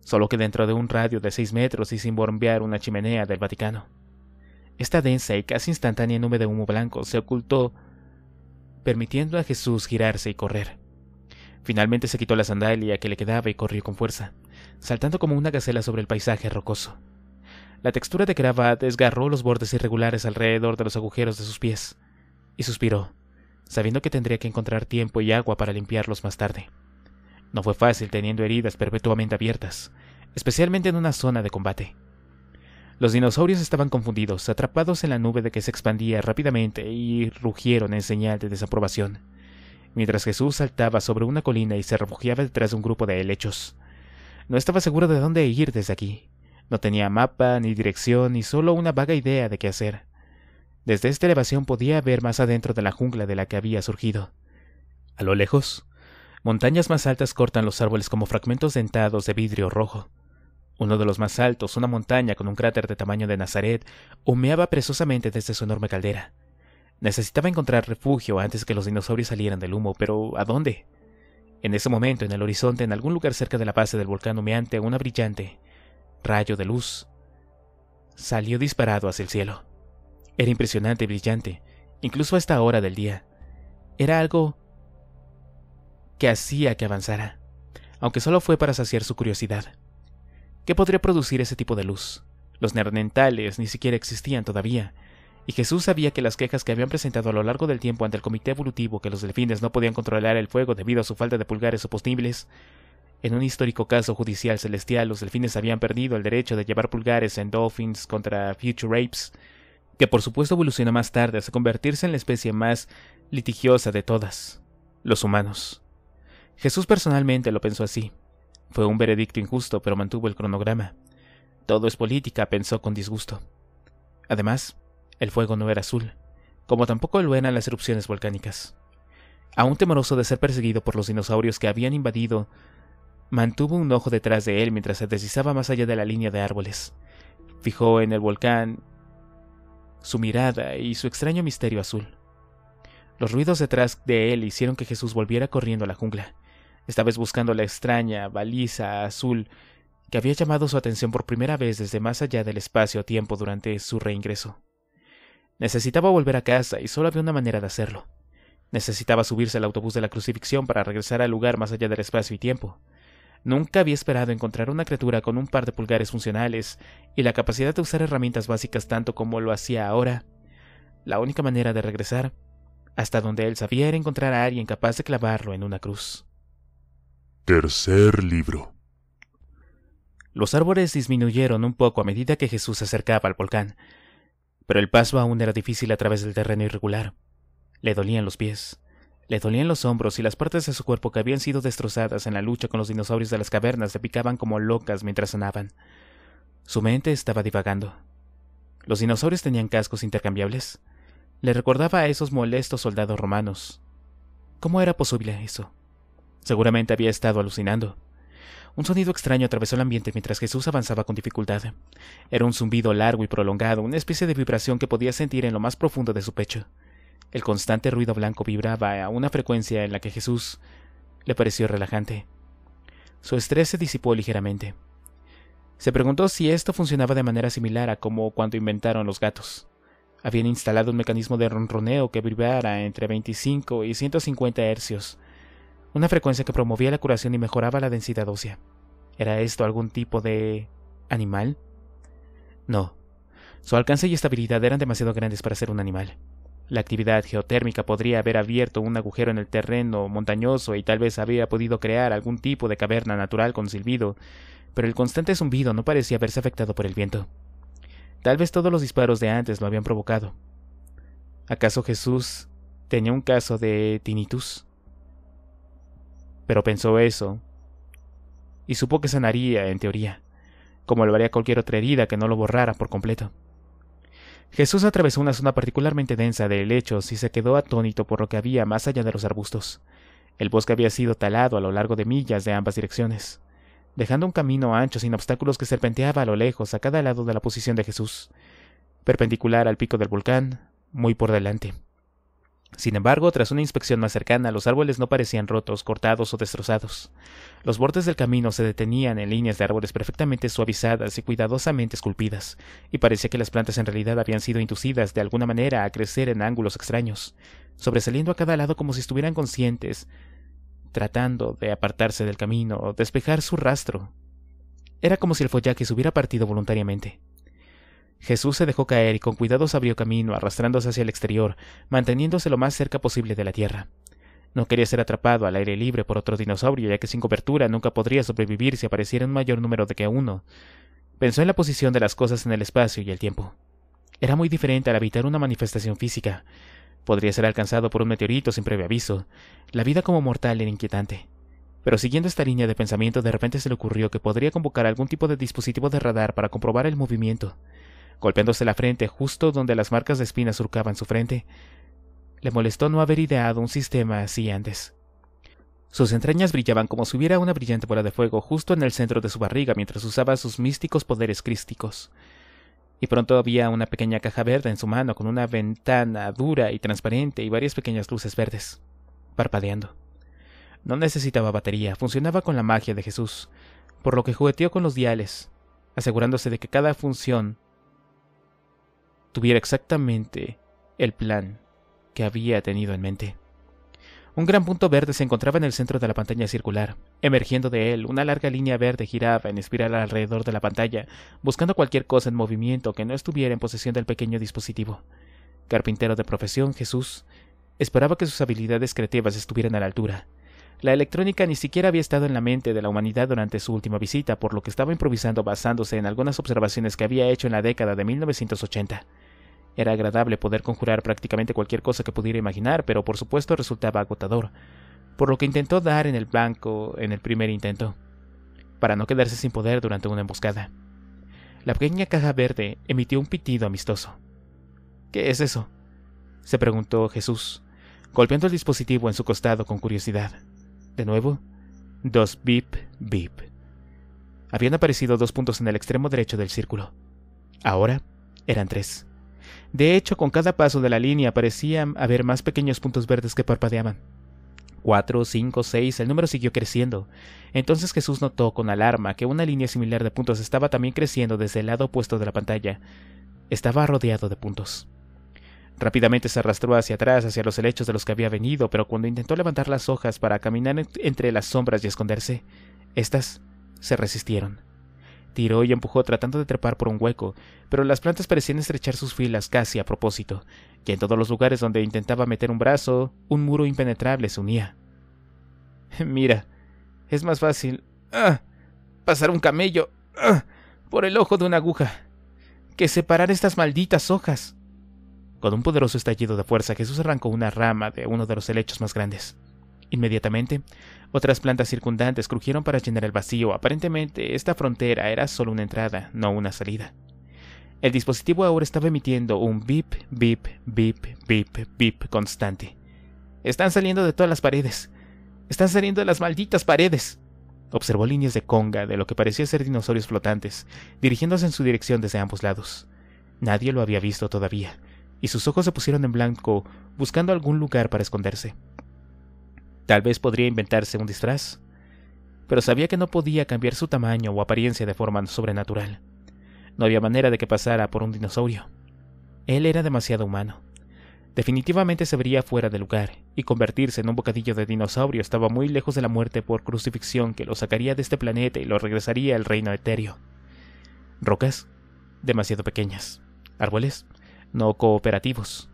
solo que dentro de un radio de seis metros y sin bombear una chimenea del Vaticano. Esta densa y casi instantánea nube de humo blanco se ocultó, permitiendo a Jesús girarse y correr. Finalmente se quitó la sandalia que le quedaba y corrió con fuerza, saltando como una gacela sobre el paisaje rocoso. La textura de grava desgarró los bordes irregulares alrededor de los agujeros de sus pies, y suspiró, sabiendo que tendría que encontrar tiempo y agua para limpiarlos más tarde. No fue fácil teniendo heridas perpetuamente abiertas, especialmente en una zona de combate. Los dinosaurios estaban confundidos, atrapados en la nube de que se expandía rápidamente y rugieron en señal de desaprobación, mientras Jesús saltaba sobre una colina y se refugiaba detrás de un grupo de helechos. No estaba seguro de dónde ir desde aquí. No tenía mapa, ni dirección, ni solo una vaga idea de qué hacer. Desde esta elevación podía ver más adentro de la jungla de la que había surgido. A lo lejos, montañas más altas cortan los árboles como fragmentos dentados de vidrio rojo. Uno de los más altos, una montaña con un cráter de tamaño de Nazaret, humeaba presosamente desde su enorme caldera. Necesitaba encontrar refugio antes que los dinosaurios salieran del humo, pero ¿a dónde? En ese momento, en el horizonte, en algún lugar cerca de la base del volcán humeante, una brillante rayo de luz salió disparado hacia el cielo. Era impresionante y brillante, incluso a esta hora del día. Era algo que hacía que avanzara, aunque solo fue para saciar su curiosidad. ¿Qué podría producir ese tipo de luz. Los nernentales ni siquiera existían todavía, y Jesús sabía que las quejas que habían presentado a lo largo del tiempo ante el comité evolutivo que los delfines no podían controlar el fuego debido a su falta de pulgares posibles, en un histórico caso judicial celestial los delfines habían perdido el derecho de llevar pulgares en Dolphins contra Future Apes, que por supuesto evolucionó más tarde hasta convertirse en la especie más litigiosa de todas, los humanos. Jesús personalmente lo pensó así, fue un veredicto injusto, pero mantuvo el cronograma. Todo es política, pensó con disgusto. Además, el fuego no era azul, como tampoco lo eran las erupciones volcánicas. Aún temeroso de ser perseguido por los dinosaurios que habían invadido, mantuvo un ojo detrás de él mientras se deslizaba más allá de la línea de árboles. Fijó en el volcán su mirada y su extraño misterio azul. Los ruidos detrás de él hicieron que Jesús volviera corriendo a la jungla esta vez buscando la extraña baliza azul que había llamado su atención por primera vez desde más allá del espacio-tiempo durante su reingreso. Necesitaba volver a casa y solo había una manera de hacerlo. Necesitaba subirse al autobús de la crucifixión para regresar al lugar más allá del espacio y tiempo. Nunca había esperado encontrar una criatura con un par de pulgares funcionales y la capacidad de usar herramientas básicas tanto como lo hacía ahora. La única manera de regresar hasta donde él sabía era encontrar a alguien capaz de clavarlo en una cruz. Tercer libro. Los árboles disminuyeron un poco a medida que Jesús se acercaba al volcán, pero el paso aún era difícil a través del terreno irregular. Le dolían los pies, le dolían los hombros y las partes de su cuerpo que habían sido destrozadas en la lucha con los dinosaurios de las cavernas le picaban como locas mientras sanaban Su mente estaba divagando. ¿Los dinosaurios tenían cascos intercambiables? Le recordaba a esos molestos soldados romanos. ¿Cómo era posible eso? Seguramente había estado alucinando. Un sonido extraño atravesó el ambiente mientras Jesús avanzaba con dificultad. Era un zumbido largo y prolongado, una especie de vibración que podía sentir en lo más profundo de su pecho. El constante ruido blanco vibraba a una frecuencia en la que Jesús le pareció relajante. Su estrés se disipó ligeramente. Se preguntó si esto funcionaba de manera similar a como cuando inventaron los gatos. Habían instalado un mecanismo de ronroneo que vibrara entre 25 y 150 hercios, una frecuencia que promovía la curación y mejoraba la densidad ósea. ¿Era esto algún tipo de... animal? No. Su alcance y estabilidad eran demasiado grandes para ser un animal. La actividad geotérmica podría haber abierto un agujero en el terreno montañoso y tal vez había podido crear algún tipo de caverna natural con silbido, pero el constante zumbido no parecía haberse afectado por el viento. Tal vez todos los disparos de antes lo habían provocado. ¿Acaso Jesús tenía un caso de tinnitus? pero pensó eso, y supo que sanaría, en teoría, como lo haría cualquier otra herida que no lo borrara por completo. Jesús atravesó una zona particularmente densa de helechos y se quedó atónito por lo que había más allá de los arbustos. El bosque había sido talado a lo largo de millas de ambas direcciones, dejando un camino ancho sin obstáculos que serpenteaba a lo lejos a cada lado de la posición de Jesús, perpendicular al pico del volcán, muy por delante. Sin embargo, tras una inspección más cercana, los árboles no parecían rotos, cortados o destrozados. Los bordes del camino se detenían en líneas de árboles perfectamente suavizadas y cuidadosamente esculpidas, y parecía que las plantas en realidad habían sido inducidas de alguna manera a crecer en ángulos extraños, sobresaliendo a cada lado como si estuvieran conscientes, tratando de apartarse del camino, o despejar su rastro. Era como si el follaje se hubiera partido voluntariamente. Jesús se dejó caer y con cuidado se abrió camino, arrastrándose hacia el exterior, manteniéndose lo más cerca posible de la tierra. No quería ser atrapado al aire libre por otro dinosaurio, ya que sin cobertura nunca podría sobrevivir si apareciera un mayor número de que uno. Pensó en la posición de las cosas en el espacio y el tiempo. Era muy diferente al evitar una manifestación física. Podría ser alcanzado por un meteorito sin previo aviso. La vida como mortal era inquietante. Pero siguiendo esta línea de pensamiento, de repente se le ocurrió que podría convocar algún tipo de dispositivo de radar para comprobar el movimiento golpeándose la frente justo donde las marcas de espinas surcaban su frente. Le molestó no haber ideado un sistema así antes. Sus entrañas brillaban como si hubiera una brillante bola de fuego justo en el centro de su barriga mientras usaba sus místicos poderes crísticos. Y pronto había una pequeña caja verde en su mano con una ventana dura y transparente y varias pequeñas luces verdes, parpadeando. No necesitaba batería, funcionaba con la magia de Jesús, por lo que jugueteó con los diales, asegurándose de que cada función tuviera exactamente el plan que había tenido en mente. Un gran punto verde se encontraba en el centro de la pantalla circular. Emergiendo de él, una larga línea verde giraba en espiral alrededor de la pantalla, buscando cualquier cosa en movimiento que no estuviera en posesión del pequeño dispositivo. Carpintero de profesión, Jesús esperaba que sus habilidades creativas estuvieran a la altura. La electrónica ni siquiera había estado en la mente de la humanidad durante su última visita, por lo que estaba improvisando basándose en algunas observaciones que había hecho en la década de 1980. Era agradable poder conjurar prácticamente cualquier cosa que pudiera imaginar, pero por supuesto resultaba agotador, por lo que intentó dar en el blanco en el primer intento, para no quedarse sin poder durante una emboscada. La pequeña caja verde emitió un pitido amistoso. ¿Qué es eso? se preguntó Jesús, golpeando el dispositivo en su costado con curiosidad de nuevo, dos bip bip. Habían aparecido dos puntos en el extremo derecho del círculo. Ahora eran tres. De hecho, con cada paso de la línea parecían haber más pequeños puntos verdes que parpadeaban. Cuatro, cinco, seis, el número siguió creciendo. Entonces Jesús notó con alarma que una línea similar de puntos estaba también creciendo desde el lado opuesto de la pantalla. Estaba rodeado de puntos. Rápidamente se arrastró hacia atrás, hacia los helechos de los que había venido, pero cuando intentó levantar las hojas para caminar entre las sombras y esconderse, éstas se resistieron. Tiró y empujó tratando de trepar por un hueco, pero las plantas parecían estrechar sus filas casi a propósito, y en todos los lugares donde intentaba meter un brazo, un muro impenetrable se unía. [laughs] Mira, es más fácil ¡Ah! pasar un camello ¡Ah! por el ojo de una aguja que separar estas malditas hojas. Con un poderoso estallido de fuerza, Jesús arrancó una rama de uno de los helechos más grandes. Inmediatamente, otras plantas circundantes crujieron para llenar el vacío. Aparentemente, esta frontera era solo una entrada, no una salida. El dispositivo ahora estaba emitiendo un bip, bip, bip, bip, bip constante. Están saliendo de todas las paredes. Están saliendo de las malditas paredes. Observó líneas de conga de lo que parecía ser dinosaurios flotantes, dirigiéndose en su dirección desde ambos lados. Nadie lo había visto todavía, y sus ojos se pusieron en blanco buscando algún lugar para esconderse. Tal vez podría inventarse un disfraz, pero sabía que no podía cambiar su tamaño o apariencia de forma sobrenatural. No había manera de que pasara por un dinosaurio. Él era demasiado humano. Definitivamente se vería fuera de lugar, y convertirse en un bocadillo de dinosaurio estaba muy lejos de la muerte por crucifixión que lo sacaría de este planeta y lo regresaría al reino etéreo. Rocas demasiado pequeñas. Árboles no cooperativos.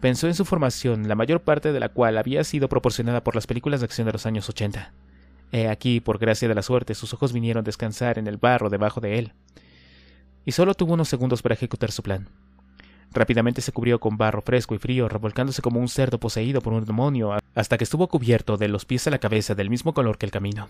Pensó en su formación, la mayor parte de la cual había sido proporcionada por las películas de acción de los años ochenta He aquí, por gracia de la suerte, sus ojos vinieron a descansar en el barro debajo de él. Y solo tuvo unos segundos para ejecutar su plan. Rápidamente se cubrió con barro fresco y frío, revolcándose como un cerdo poseído por un demonio, hasta que estuvo cubierto de los pies a la cabeza del mismo color que el camino.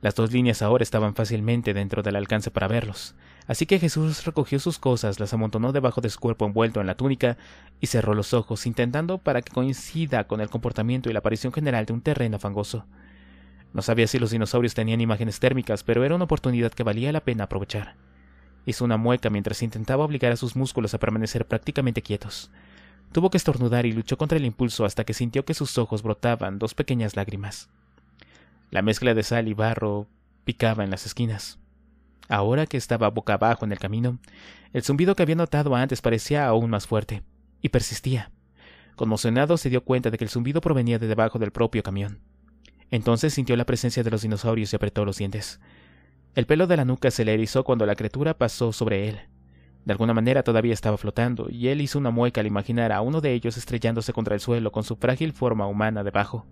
Las dos líneas ahora estaban fácilmente dentro del alcance para verlos. Así que Jesús recogió sus cosas, las amontonó debajo de su cuerpo envuelto en la túnica y cerró los ojos, intentando para que coincida con el comportamiento y la aparición general de un terreno fangoso. No sabía si los dinosaurios tenían imágenes térmicas, pero era una oportunidad que valía la pena aprovechar. Hizo una mueca mientras intentaba obligar a sus músculos a permanecer prácticamente quietos. Tuvo que estornudar y luchó contra el impulso hasta que sintió que sus ojos brotaban dos pequeñas lágrimas. La mezcla de sal y barro picaba en las esquinas. Ahora que estaba boca abajo en el camino, el zumbido que había notado antes parecía aún más fuerte, y persistía. Conmocionado se dio cuenta de que el zumbido provenía de debajo del propio camión. Entonces sintió la presencia de los dinosaurios y apretó los dientes. El pelo de la nuca se le erizó cuando la criatura pasó sobre él. De alguna manera todavía estaba flotando, y él hizo una mueca al imaginar a uno de ellos estrellándose contra el suelo con su frágil forma humana debajo.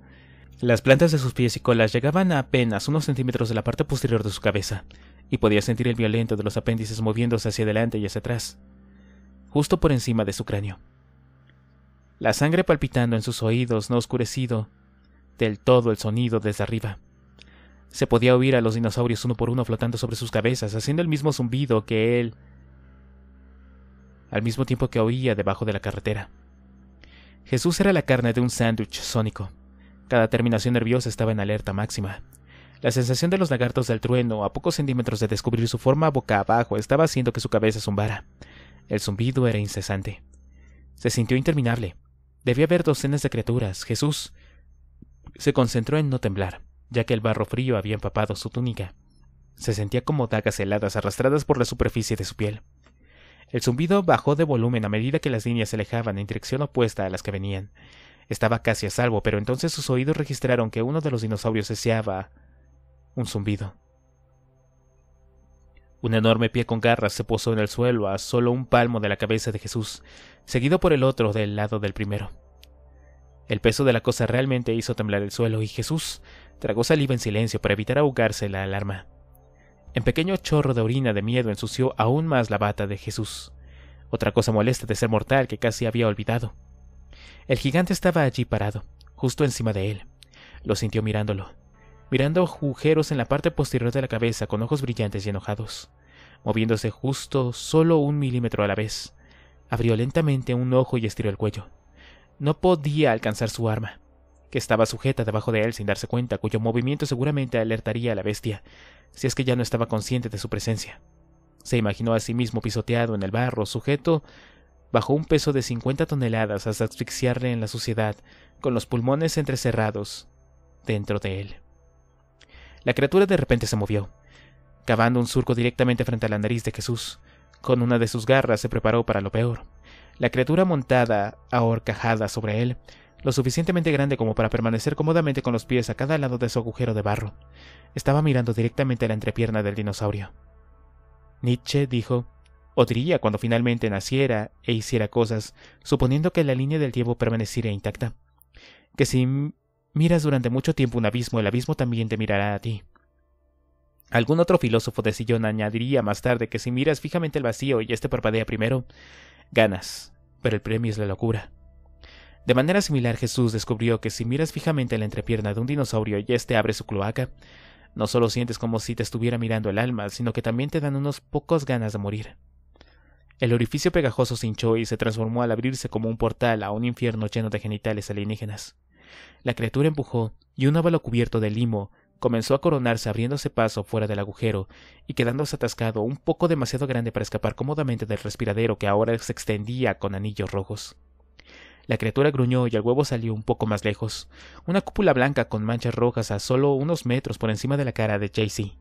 Las plantas de sus pies y colas llegaban a apenas unos centímetros de la parte posterior de su cabeza, y podía sentir el violento de los apéndices moviéndose hacia adelante y hacia atrás, justo por encima de su cráneo. La sangre palpitando en sus oídos no oscurecido del todo el sonido desde arriba. Se podía oír a los dinosaurios uno por uno flotando sobre sus cabezas, haciendo el mismo zumbido que él, al mismo tiempo que oía debajo de la carretera. Jesús era la carne de un sándwich sónico. Cada terminación nerviosa estaba en alerta máxima. La sensación de los lagartos del trueno, a pocos centímetros de descubrir su forma boca abajo, estaba haciendo que su cabeza zumbara. El zumbido era incesante. Se sintió interminable. Debía haber docenas de criaturas. Jesús se concentró en no temblar, ya que el barro frío había empapado su túnica. Se sentía como dagas heladas arrastradas por la superficie de su piel. El zumbido bajó de volumen a medida que las líneas se alejaban en dirección opuesta a las que venían. Estaba casi a salvo, pero entonces sus oídos registraron que uno de los dinosaurios deseaba un zumbido. Un enorme pie con garras se posó en el suelo a solo un palmo de la cabeza de Jesús, seguido por el otro del lado del primero. El peso de la cosa realmente hizo temblar el suelo y Jesús tragó saliva en silencio para evitar ahogarse la alarma. En pequeño chorro de orina de miedo ensució aún más la bata de Jesús, otra cosa molesta de ser mortal que casi había olvidado. El gigante estaba allí parado, justo encima de él. Lo sintió mirándolo mirando agujeros en la parte posterior de la cabeza con ojos brillantes y enojados, moviéndose justo solo un milímetro a la vez. Abrió lentamente un ojo y estiró el cuello. No podía alcanzar su arma, que estaba sujeta debajo de él sin darse cuenta, cuyo movimiento seguramente alertaría a la bestia, si es que ya no estaba consciente de su presencia. Se imaginó a sí mismo pisoteado en el barro, sujeto bajo un peso de 50 toneladas hasta asfixiarle en la suciedad, con los pulmones entrecerrados dentro de él. La criatura de repente se movió, cavando un surco directamente frente a la nariz de Jesús. Con una de sus garras se preparó para lo peor. La criatura montada ahorcajada sobre él, lo suficientemente grande como para permanecer cómodamente con los pies a cada lado de su agujero de barro, estaba mirando directamente a la entrepierna del dinosaurio. Nietzsche dijo, o diría cuando finalmente naciera e hiciera cosas, suponiendo que la línea del tiempo permaneciera intacta, que si Miras durante mucho tiempo un abismo, el abismo también te mirará a ti. Algún otro filósofo de sillón añadiría más tarde que si miras fijamente el vacío y este parpadea primero, ganas, pero el premio es la locura. De manera similar, Jesús descubrió que si miras fijamente la entrepierna de un dinosaurio y este abre su cloaca, no solo sientes como si te estuviera mirando el alma, sino que también te dan unos pocos ganas de morir. El orificio pegajoso se hinchó y se transformó al abrirse como un portal a un infierno lleno de genitales alienígenas. La criatura empujó, y un óvalo cubierto de limo comenzó a coronarse abriéndose paso fuera del agujero y quedándose atascado un poco demasiado grande para escapar cómodamente del respiradero que ahora se extendía con anillos rojos. La criatura gruñó y el huevo salió un poco más lejos, una cúpula blanca con manchas rojas a solo unos metros por encima de la cara de Jaycee.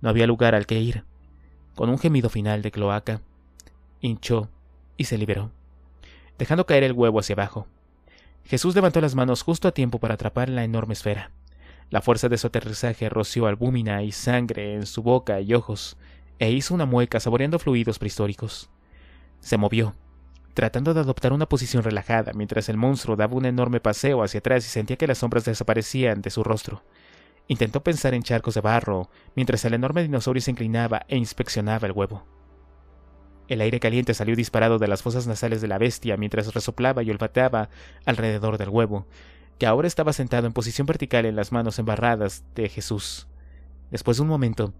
No había lugar al que ir. Con un gemido final de cloaca, hinchó y se liberó, dejando caer el huevo hacia abajo. Jesús levantó las manos justo a tiempo para atrapar la enorme esfera. La fuerza de su aterrizaje roció albúmina y sangre en su boca y ojos, e hizo una mueca saboreando fluidos prehistóricos. Se movió, tratando de adoptar una posición relajada mientras el monstruo daba un enorme paseo hacia atrás y sentía que las sombras desaparecían de su rostro. Intentó pensar en charcos de barro, mientras el enorme dinosaurio se inclinaba e inspeccionaba el huevo. El aire caliente salió disparado de las fosas nasales de la bestia mientras resoplaba y olfateaba alrededor del huevo, que ahora estaba sentado en posición vertical en las manos embarradas de Jesús. Después de un momento,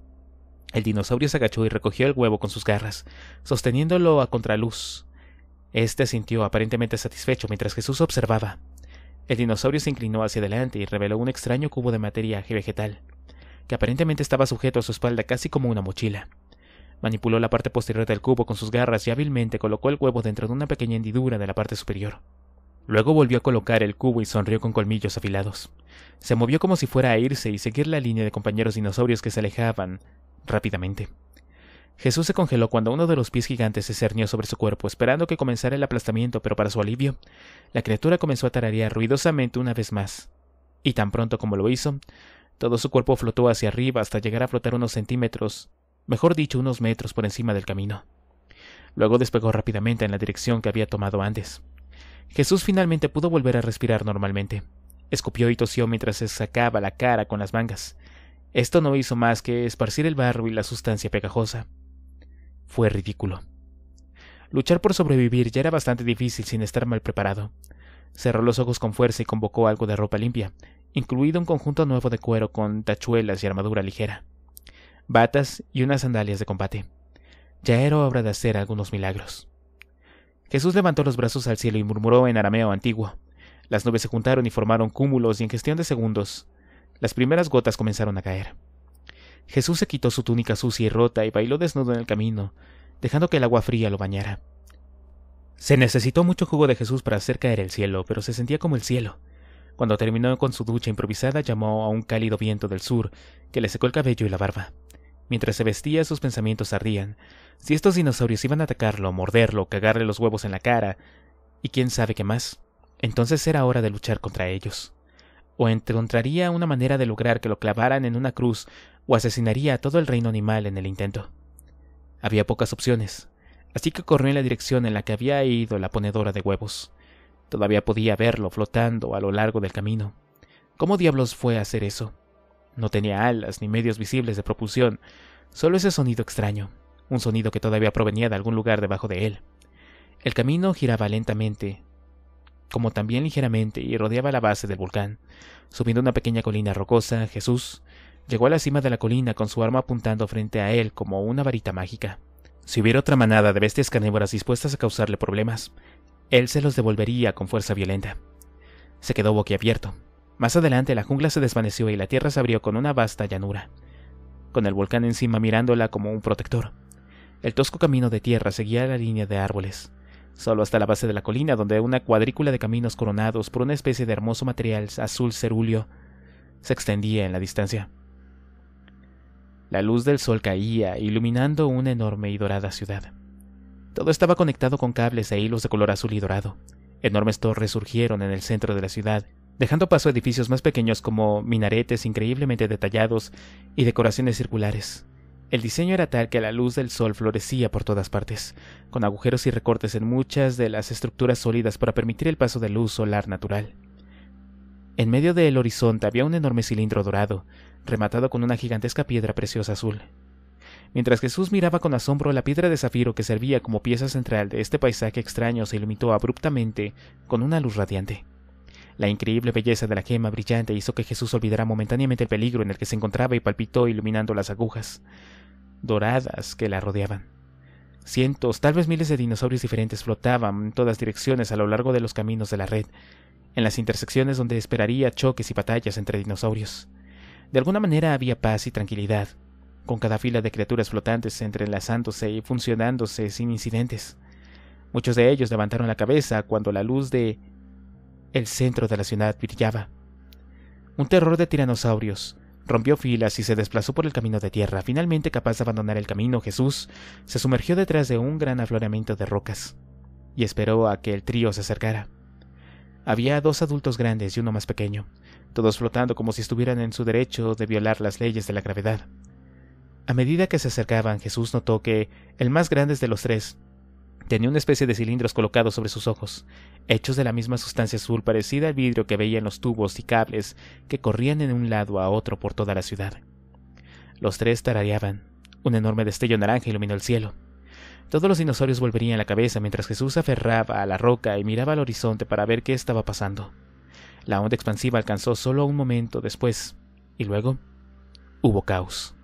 el dinosaurio se agachó y recogió el huevo con sus garras, sosteniéndolo a contraluz. Este sintió aparentemente satisfecho mientras Jesús observaba. El dinosaurio se inclinó hacia adelante y reveló un extraño cubo de materia vegetal, que aparentemente estaba sujeto a su espalda casi como una mochila. Manipuló la parte posterior del cubo con sus garras y hábilmente colocó el huevo dentro de una pequeña hendidura de la parte superior. Luego volvió a colocar el cubo y sonrió con colmillos afilados. Se movió como si fuera a irse y seguir la línea de compañeros dinosaurios que se alejaban rápidamente. Jesús se congeló cuando uno de los pies gigantes se cernió sobre su cuerpo, esperando que comenzara el aplastamiento, pero para su alivio, la criatura comenzó a tararear ruidosamente una vez más. Y tan pronto como lo hizo, todo su cuerpo flotó hacia arriba hasta llegar a flotar unos centímetros mejor dicho unos metros por encima del camino. Luego despegó rápidamente en la dirección que había tomado antes. Jesús finalmente pudo volver a respirar normalmente. Escupió y tosió mientras se sacaba la cara con las mangas. Esto no hizo más que esparcir el barro y la sustancia pegajosa. Fue ridículo. Luchar por sobrevivir ya era bastante difícil sin estar mal preparado. Cerró los ojos con fuerza y convocó algo de ropa limpia, incluido un conjunto nuevo de cuero con tachuelas y armadura ligera batas y unas sandalias de combate. Ya era obra de hacer algunos milagros. Jesús levantó los brazos al cielo y murmuró en arameo antiguo. Las nubes se juntaron y formaron cúmulos y en gestión de segundos las primeras gotas comenzaron a caer. Jesús se quitó su túnica sucia y rota y bailó desnudo en el camino, dejando que el agua fría lo bañara. Se necesitó mucho jugo de Jesús para hacer caer el cielo, pero se sentía como el cielo. Cuando terminó con su ducha improvisada, llamó a un cálido viento del sur, que le secó el cabello y la barba. Mientras se vestía, sus pensamientos ardían. Si estos dinosaurios iban a atacarlo, morderlo, cagarle los huevos en la cara, y quién sabe qué más, entonces era hora de luchar contra ellos. O encontraría una manera de lograr que lo clavaran en una cruz, o asesinaría a todo el reino animal en el intento. Había pocas opciones, así que corrió en la dirección en la que había ido la ponedora de huevos. Todavía podía verlo flotando a lo largo del camino. ¿Cómo diablos fue a hacer eso? No tenía alas ni medios visibles de propulsión, solo ese sonido extraño, un sonido que todavía provenía de algún lugar debajo de él. El camino giraba lentamente, como también ligeramente, y rodeaba la base del volcán. Subiendo una pequeña colina rocosa, Jesús llegó a la cima de la colina con su arma apuntando frente a él como una varita mágica. Si hubiera otra manada de bestias carnívoras dispuestas a causarle problemas, él se los devolvería con fuerza violenta. Se quedó boquiabierto. Más adelante la jungla se desvaneció y la tierra se abrió con una vasta llanura, con el volcán encima mirándola como un protector. El tosco camino de tierra seguía la línea de árboles, solo hasta la base de la colina donde una cuadrícula de caminos coronados por una especie de hermoso material azul cerúleo se extendía en la distancia. La luz del sol caía, iluminando una enorme y dorada ciudad. Todo estaba conectado con cables e hilos de color azul y dorado. Enormes torres surgieron en el centro de la ciudad dejando paso a edificios más pequeños como minaretes increíblemente detallados y decoraciones circulares. El diseño era tal que la luz del sol florecía por todas partes, con agujeros y recortes en muchas de las estructuras sólidas para permitir el paso de luz solar natural. En medio del horizonte había un enorme cilindro dorado, rematado con una gigantesca piedra preciosa azul. Mientras Jesús miraba con asombro la piedra de zafiro que servía como pieza central de este paisaje extraño, se iluminó abruptamente con una luz radiante. La increíble belleza de la gema brillante hizo que Jesús olvidara momentáneamente el peligro en el que se encontraba y palpitó iluminando las agujas doradas que la rodeaban. Cientos, tal vez miles de dinosaurios diferentes flotaban en todas direcciones a lo largo de los caminos de la red, en las intersecciones donde esperaría choques y batallas entre dinosaurios. De alguna manera había paz y tranquilidad, con cada fila de criaturas flotantes entrelazándose y funcionándose sin incidentes. Muchos de ellos levantaron la cabeza cuando la luz de el centro de la ciudad brillaba. Un terror de tiranosaurios. Rompió filas y se desplazó por el camino de tierra. Finalmente capaz de abandonar el camino, Jesús se sumergió detrás de un gran afloramiento de rocas y esperó a que el trío se acercara. Había dos adultos grandes y uno más pequeño, todos flotando como si estuvieran en su derecho de violar las leyes de la gravedad. A medida que se acercaban, Jesús notó que el más grande de los tres Tenía una especie de cilindros colocados sobre sus ojos, hechos de la misma sustancia azul parecida al vidrio que veía en los tubos y cables que corrían de un lado a otro por toda la ciudad. Los tres tarareaban. Un enorme destello naranja iluminó el cielo. Todos los dinosaurios volverían la cabeza mientras Jesús aferraba a la roca y miraba al horizonte para ver qué estaba pasando. La onda expansiva alcanzó solo un momento después, y luego hubo caos.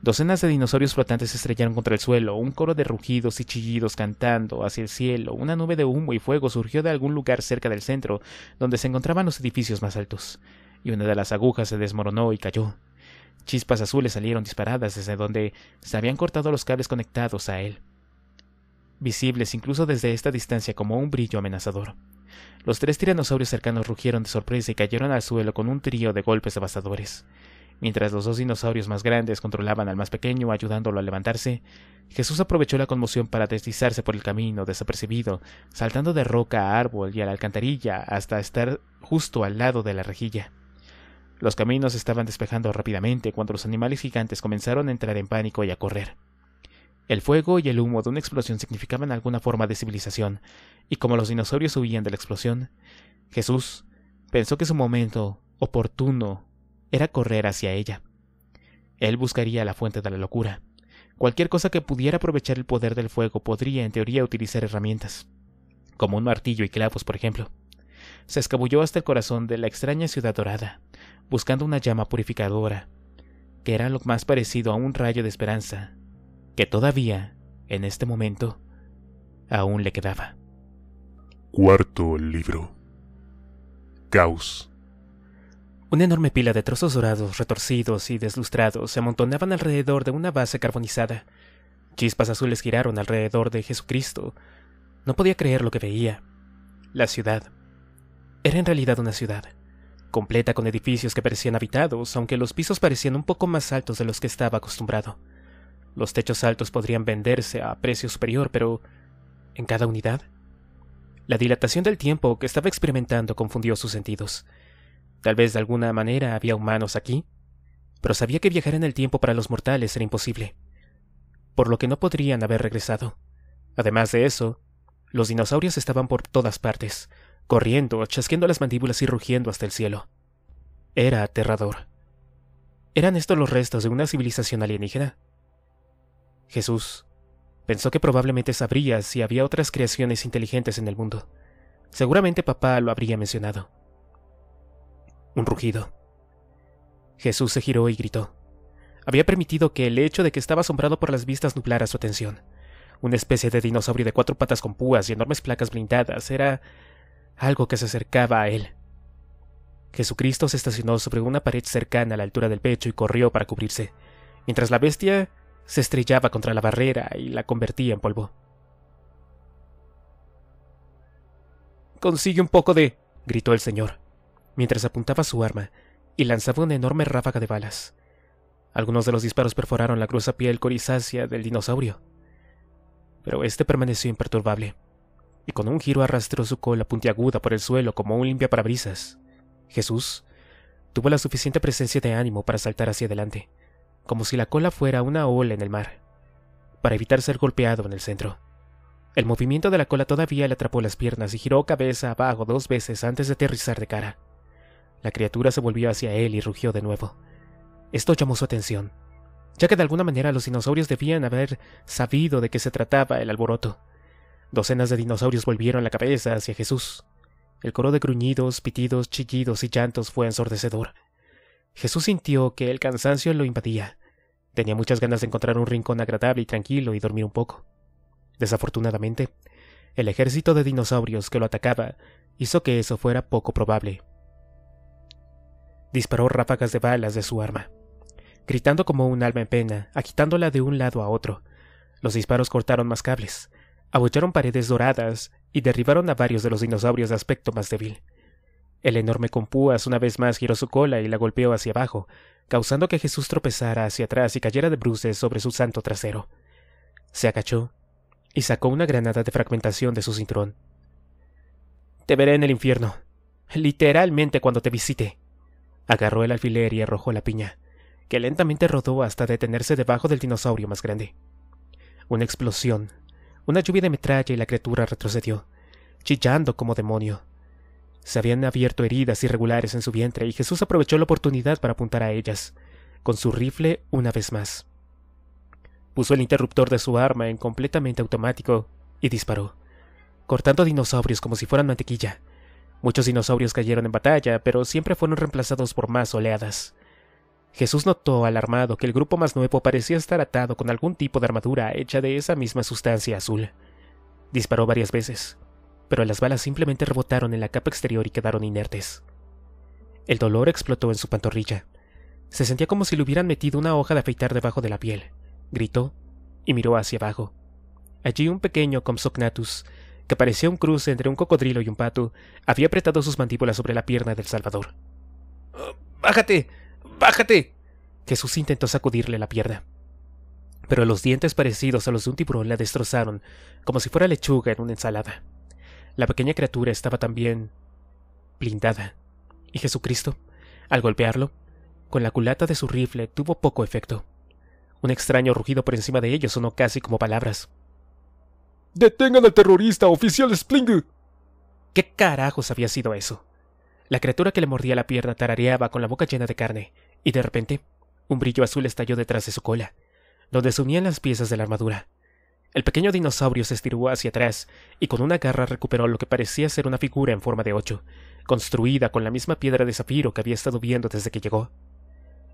Docenas de dinosaurios flotantes se estrellaron contra el suelo, un coro de rugidos y chillidos cantando hacia el cielo, una nube de humo y fuego surgió de algún lugar cerca del centro, donde se encontraban los edificios más altos, y una de las agujas se desmoronó y cayó. Chispas azules salieron disparadas desde donde se habían cortado los cables conectados a él, visibles incluso desde esta distancia como un brillo amenazador. Los tres tiranosaurios cercanos rugieron de sorpresa y cayeron al suelo con un trío de golpes devastadores. Mientras los dos dinosaurios más grandes controlaban al más pequeño ayudándolo a levantarse, Jesús aprovechó la conmoción para deslizarse por el camino desapercibido, saltando de roca a árbol y a la alcantarilla hasta estar justo al lado de la rejilla. Los caminos estaban despejando rápidamente cuando los animales gigantes comenzaron a entrar en pánico y a correr. El fuego y el humo de una explosión significaban alguna forma de civilización, y como los dinosaurios huían de la explosión, Jesús pensó que su momento oportuno era correr hacia ella. Él buscaría la fuente de la locura. Cualquier cosa que pudiera aprovechar el poder del fuego podría, en teoría, utilizar herramientas, como un martillo y clavos, por ejemplo. Se escabulló hasta el corazón de la extraña ciudad dorada, buscando una llama purificadora, que era lo más parecido a un rayo de esperanza, que todavía, en este momento, aún le quedaba. Cuarto libro. Caos. Una enorme pila de trozos dorados, retorcidos y deslustrados se amontonaban alrededor de una base carbonizada. Chispas azules giraron alrededor de Jesucristo. No podía creer lo que veía. La ciudad. Era en realidad una ciudad, completa con edificios que parecían habitados, aunque los pisos parecían un poco más altos de los que estaba acostumbrado. Los techos altos podrían venderse a precio superior, pero ¿en cada unidad? La dilatación del tiempo que estaba experimentando confundió sus sentidos. Tal vez de alguna manera había humanos aquí, pero sabía que viajar en el tiempo para los mortales era imposible, por lo que no podrían haber regresado. Además de eso, los dinosaurios estaban por todas partes, corriendo, chasqueando las mandíbulas y rugiendo hasta el cielo. Era aterrador. ¿Eran estos los restos de una civilización alienígena? Jesús pensó que probablemente sabría si había otras creaciones inteligentes en el mundo. Seguramente papá lo habría mencionado un rugido. Jesús se giró y gritó. Había permitido que el hecho de que estaba asombrado por las vistas nublara su atención. Una especie de dinosaurio de cuatro patas con púas y enormes placas blindadas era algo que se acercaba a él. Jesucristo se estacionó sobre una pared cercana a la altura del pecho y corrió para cubrirse, mientras la bestia se estrellaba contra la barrera y la convertía en polvo. Consigue un poco de... gritó el señor mientras apuntaba su arma y lanzaba una enorme ráfaga de balas. Algunos de los disparos perforaron la gruesa piel corizácea del dinosaurio, pero este permaneció imperturbable y con un giro arrastró su cola puntiaguda por el suelo como un limpiaparabrisas. Jesús tuvo la suficiente presencia de ánimo para saltar hacia adelante, como si la cola fuera una ola en el mar, para evitar ser golpeado en el centro. El movimiento de la cola todavía le atrapó las piernas y giró cabeza abajo dos veces antes de aterrizar de cara. La criatura se volvió hacia él y rugió de nuevo. Esto llamó su atención, ya que de alguna manera los dinosaurios debían haber sabido de qué se trataba el alboroto. Docenas de dinosaurios volvieron la cabeza hacia Jesús. El coro de gruñidos, pitidos, chillidos y llantos fue ensordecedor. Jesús sintió que el cansancio lo invadía. Tenía muchas ganas de encontrar un rincón agradable y tranquilo y dormir un poco. Desafortunadamente, el ejército de dinosaurios que lo atacaba hizo que eso fuera poco probable disparó ráfagas de balas de su arma, gritando como un alma en pena, agitándola de un lado a otro. Los disparos cortaron más cables, abollaron paredes doradas y derribaron a varios de los dinosaurios de aspecto más débil. El enorme compúas una vez más giró su cola y la golpeó hacia abajo, causando que Jesús tropezara hacia atrás y cayera de bruces sobre su santo trasero. Se agachó y sacó una granada de fragmentación de su cinturón. Te veré en el infierno, literalmente cuando te visite. Agarró el alfiler y arrojó la piña, que lentamente rodó hasta detenerse debajo del dinosaurio más grande. Una explosión, una lluvia de metralla y la criatura retrocedió, chillando como demonio. Se habían abierto heridas irregulares en su vientre y Jesús aprovechó la oportunidad para apuntar a ellas, con su rifle una vez más. Puso el interruptor de su arma en completamente automático y disparó, cortando dinosaurios como si fueran mantequilla, Muchos dinosaurios cayeron en batalla, pero siempre fueron reemplazados por más oleadas. Jesús notó alarmado que el grupo más nuevo parecía estar atado con algún tipo de armadura hecha de esa misma sustancia azul. Disparó varias veces, pero las balas simplemente rebotaron en la capa exterior y quedaron inertes. El dolor explotó en su pantorrilla. Se sentía como si le hubieran metido una hoja de afeitar debajo de la piel. Gritó y miró hacia abajo. Allí un pequeño Compsognathus que parecía un cruce entre un cocodrilo y un pato, había apretado sus mandíbulas sobre la pierna del Salvador. Oh, ¡Bájate! ¡Bájate! Jesús intentó sacudirle la pierna. Pero los dientes parecidos a los de un tiburón la destrozaron, como si fuera lechuga en una ensalada. La pequeña criatura estaba también blindada. Y Jesucristo, al golpearlo, con la culata de su rifle tuvo poco efecto. Un extraño rugido por encima de ellos sonó casi como palabras. ¡Detengan al terrorista, oficial Splinger! ¿Qué carajos había sido eso? La criatura que le mordía la pierna tarareaba con la boca llena de carne, y de repente, un brillo azul estalló detrás de su cola, donde se unían las piezas de la armadura. El pequeño dinosaurio se estiró hacia atrás y con una garra recuperó lo que parecía ser una figura en forma de ocho, construida con la misma piedra de zafiro que había estado viendo desde que llegó.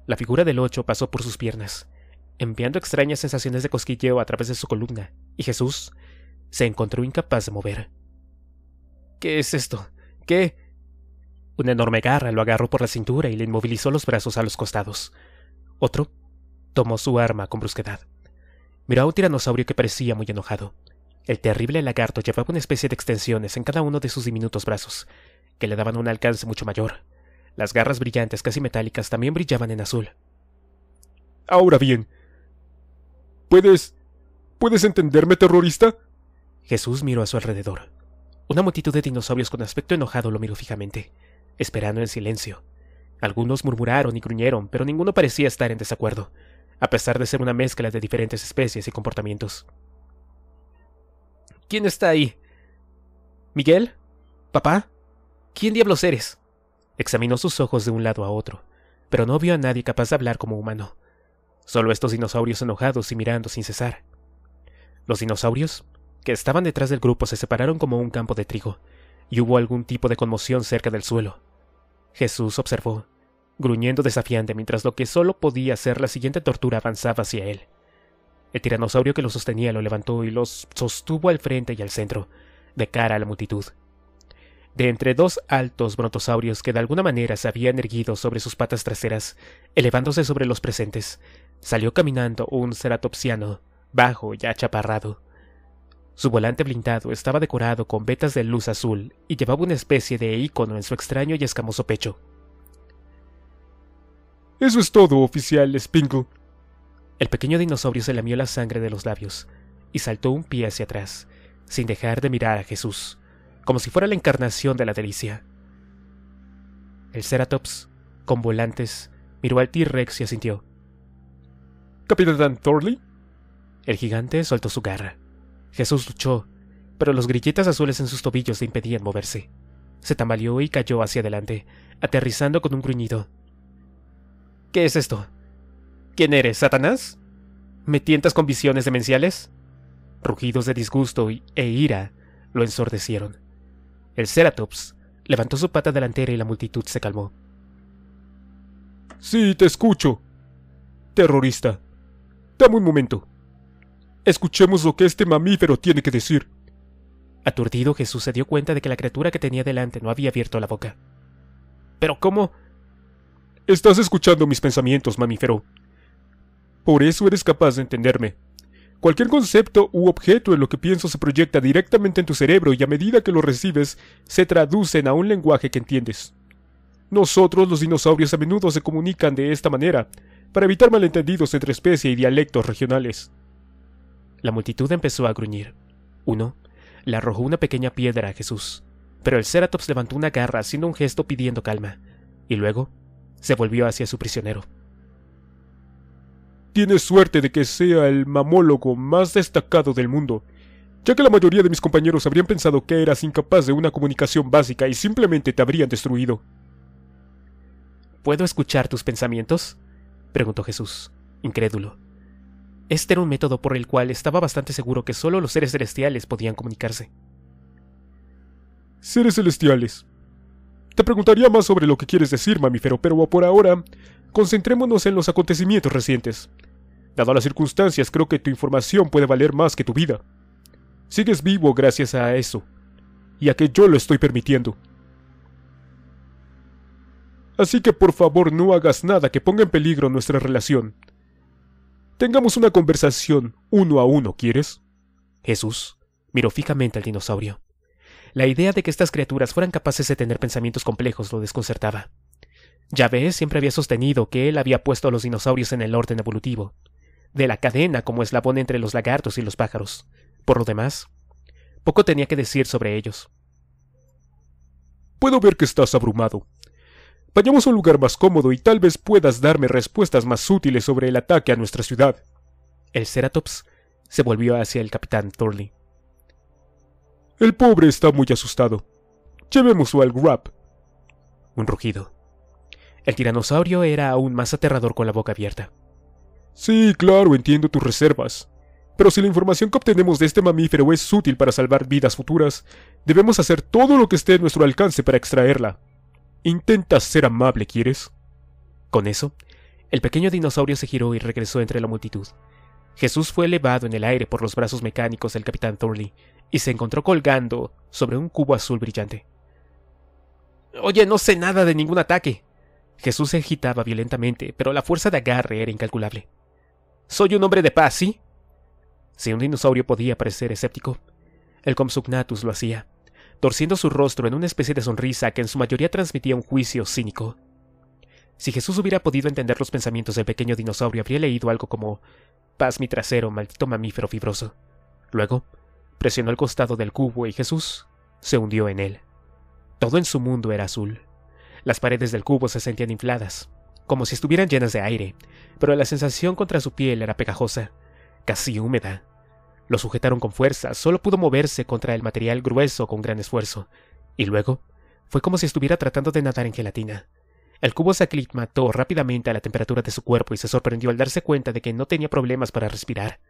La figura del ocho pasó por sus piernas, enviando extrañas sensaciones de cosquilleo a través de su columna, y Jesús, se encontró incapaz de mover. ¿Qué es esto? ¿Qué? Una enorme garra lo agarró por la cintura y le inmovilizó los brazos a los costados. Otro tomó su arma con brusquedad. Miró a un tiranosaurio que parecía muy enojado. El terrible lagarto llevaba una especie de extensiones en cada uno de sus diminutos brazos, que le daban un alcance mucho mayor. Las garras brillantes casi metálicas también brillaban en azul. Ahora bien, ¿puedes... ¿Puedes entenderme, terrorista? Jesús miró a su alrededor. Una multitud de dinosaurios con aspecto enojado lo miró fijamente, esperando en silencio. Algunos murmuraron y gruñeron, pero ninguno parecía estar en desacuerdo, a pesar de ser una mezcla de diferentes especies y comportamientos. ¿Quién está ahí? ¿Miguel? ¿Papá? ¿Quién diablos eres? Examinó sus ojos de un lado a otro, pero no vio a nadie capaz de hablar como humano. Solo estos dinosaurios enojados y mirando sin cesar. Los dinosaurios que estaban detrás del grupo se separaron como un campo de trigo, y hubo algún tipo de conmoción cerca del suelo. Jesús observó, gruñendo desafiante mientras lo que solo podía ser la siguiente tortura avanzaba hacia él. El tiranosaurio que lo sostenía lo levantó y los sostuvo al frente y al centro, de cara a la multitud. De entre dos altos brontosaurios que de alguna manera se habían erguido sobre sus patas traseras, elevándose sobre los presentes, salió caminando un ceratopsiano, bajo y achaparrado. Su volante blindado estaba decorado con vetas de luz azul y llevaba una especie de ícono en su extraño y escamoso pecho. Eso es todo, oficial Spingle. El pequeño dinosaurio se lamió la sangre de los labios y saltó un pie hacia atrás, sin dejar de mirar a Jesús, como si fuera la encarnación de la delicia. El Ceratops, con volantes, miró al T-Rex y asintió. Capitán Thorley. El gigante soltó su garra. Jesús luchó, pero los grilletes azules en sus tobillos le impedían moverse. Se tambaleó y cayó hacia adelante, aterrizando con un gruñido. ¿Qué es esto? ¿Quién eres, Satanás? ¿Me tientas con visiones demenciales? Rugidos de disgusto e ira lo ensordecieron. El Ceratops levantó su pata delantera y la multitud se calmó. Sí, te escucho. Terrorista. Dame un momento. Escuchemos lo que este mamífero tiene que decir. Aturdido, Jesús se dio cuenta de que la criatura que tenía delante no había abierto la boca. ¿Pero cómo? Estás escuchando mis pensamientos, mamífero. Por eso eres capaz de entenderme. Cualquier concepto u objeto en lo que pienso se proyecta directamente en tu cerebro y a medida que lo recibes, se traducen a un lenguaje que entiendes. Nosotros, los dinosaurios, a menudo se comunican de esta manera, para evitar malentendidos entre especie y dialectos regionales. La multitud empezó a gruñir. Uno le arrojó una pequeña piedra a Jesús, pero el Ceratops levantó una garra haciendo un gesto pidiendo calma, y luego se volvió hacia su prisionero. Tienes suerte de que sea el mamólogo más destacado del mundo, ya que la mayoría de mis compañeros habrían pensado que eras incapaz de una comunicación básica y simplemente te habrían destruido. ¿Puedo escuchar tus pensamientos? preguntó Jesús, incrédulo. Este era un método por el cual estaba bastante seguro que solo los seres celestiales podían comunicarse. Seres celestiales. Te preguntaría más sobre lo que quieres decir, mamífero, pero por ahora, concentrémonos en los acontecimientos recientes. Dado las circunstancias, creo que tu información puede valer más que tu vida. Sigues vivo gracias a eso, y a que yo lo estoy permitiendo. Así que por favor no hagas nada que ponga en peligro nuestra relación. Tengamos una conversación uno a uno, ¿quieres? Jesús miró fijamente al dinosaurio. La idea de que estas criaturas fueran capaces de tener pensamientos complejos lo desconcertaba. Yahvé siempre había sostenido que él había puesto a los dinosaurios en el orden evolutivo, de la cadena como eslabón entre los lagartos y los pájaros. Por lo demás, poco tenía que decir sobre ellos. Puedo ver que estás abrumado, Vayamos a un lugar más cómodo y tal vez puedas darme respuestas más útiles sobre el ataque a nuestra ciudad. El Ceratops se volvió hacia el capitán Thorley. El pobre está muy asustado. Llevémoslo al Grab. Un rugido. El tiranosaurio era aún más aterrador con la boca abierta. Sí, claro, entiendo tus reservas. Pero si la información que obtenemos de este mamífero es útil para salvar vidas futuras, debemos hacer todo lo que esté a nuestro alcance para extraerla. Intenta ser amable, ¿quieres? Con eso, el pequeño dinosaurio se giró y regresó entre la multitud. Jesús fue elevado en el aire por los brazos mecánicos del capitán Thorley y se encontró colgando sobre un cubo azul brillante. Oye, no sé nada de ningún ataque. Jesús se agitaba violentamente, pero la fuerza de agarre era incalculable. Soy un hombre de paz, ¿sí? Si un dinosaurio podía parecer escéptico, el Comsugnatus lo hacía torciendo su rostro en una especie de sonrisa que en su mayoría transmitía un juicio cínico. Si Jesús hubiera podido entender los pensamientos del pequeño dinosaurio, habría leído algo como Paz mi trasero, maldito mamífero fibroso. Luego, presionó el costado del cubo y Jesús se hundió en él. Todo en su mundo era azul. Las paredes del cubo se sentían infladas, como si estuvieran llenas de aire, pero la sensación contra su piel era pegajosa, casi húmeda. Lo sujetaron con fuerza, solo pudo moverse contra el material grueso con gran esfuerzo. Y luego, fue como si estuviera tratando de nadar en gelatina. El cubo se aclimató rápidamente a la temperatura de su cuerpo y se sorprendió al darse cuenta de que no tenía problemas para respirar.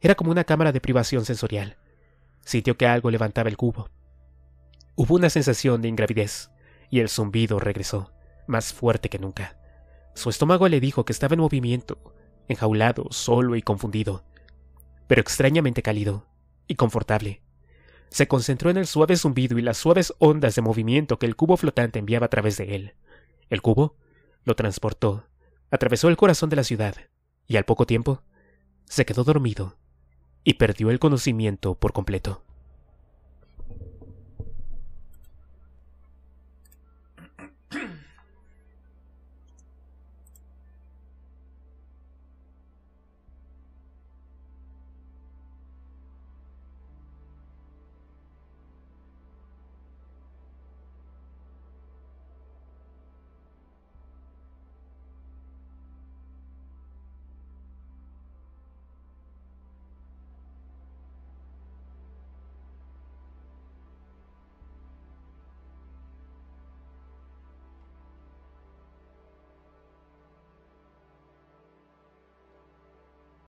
Era como una cámara de privación sensorial. Sintió que algo levantaba el cubo. Hubo una sensación de ingravidez, y el zumbido regresó, más fuerte que nunca. Su estómago le dijo que estaba en movimiento, enjaulado, solo y confundido pero extrañamente cálido y confortable. Se concentró en el suave zumbido y las suaves ondas de movimiento que el cubo flotante enviaba a través de él. El cubo lo transportó, atravesó el corazón de la ciudad, y al poco tiempo se quedó dormido y perdió el conocimiento por completo.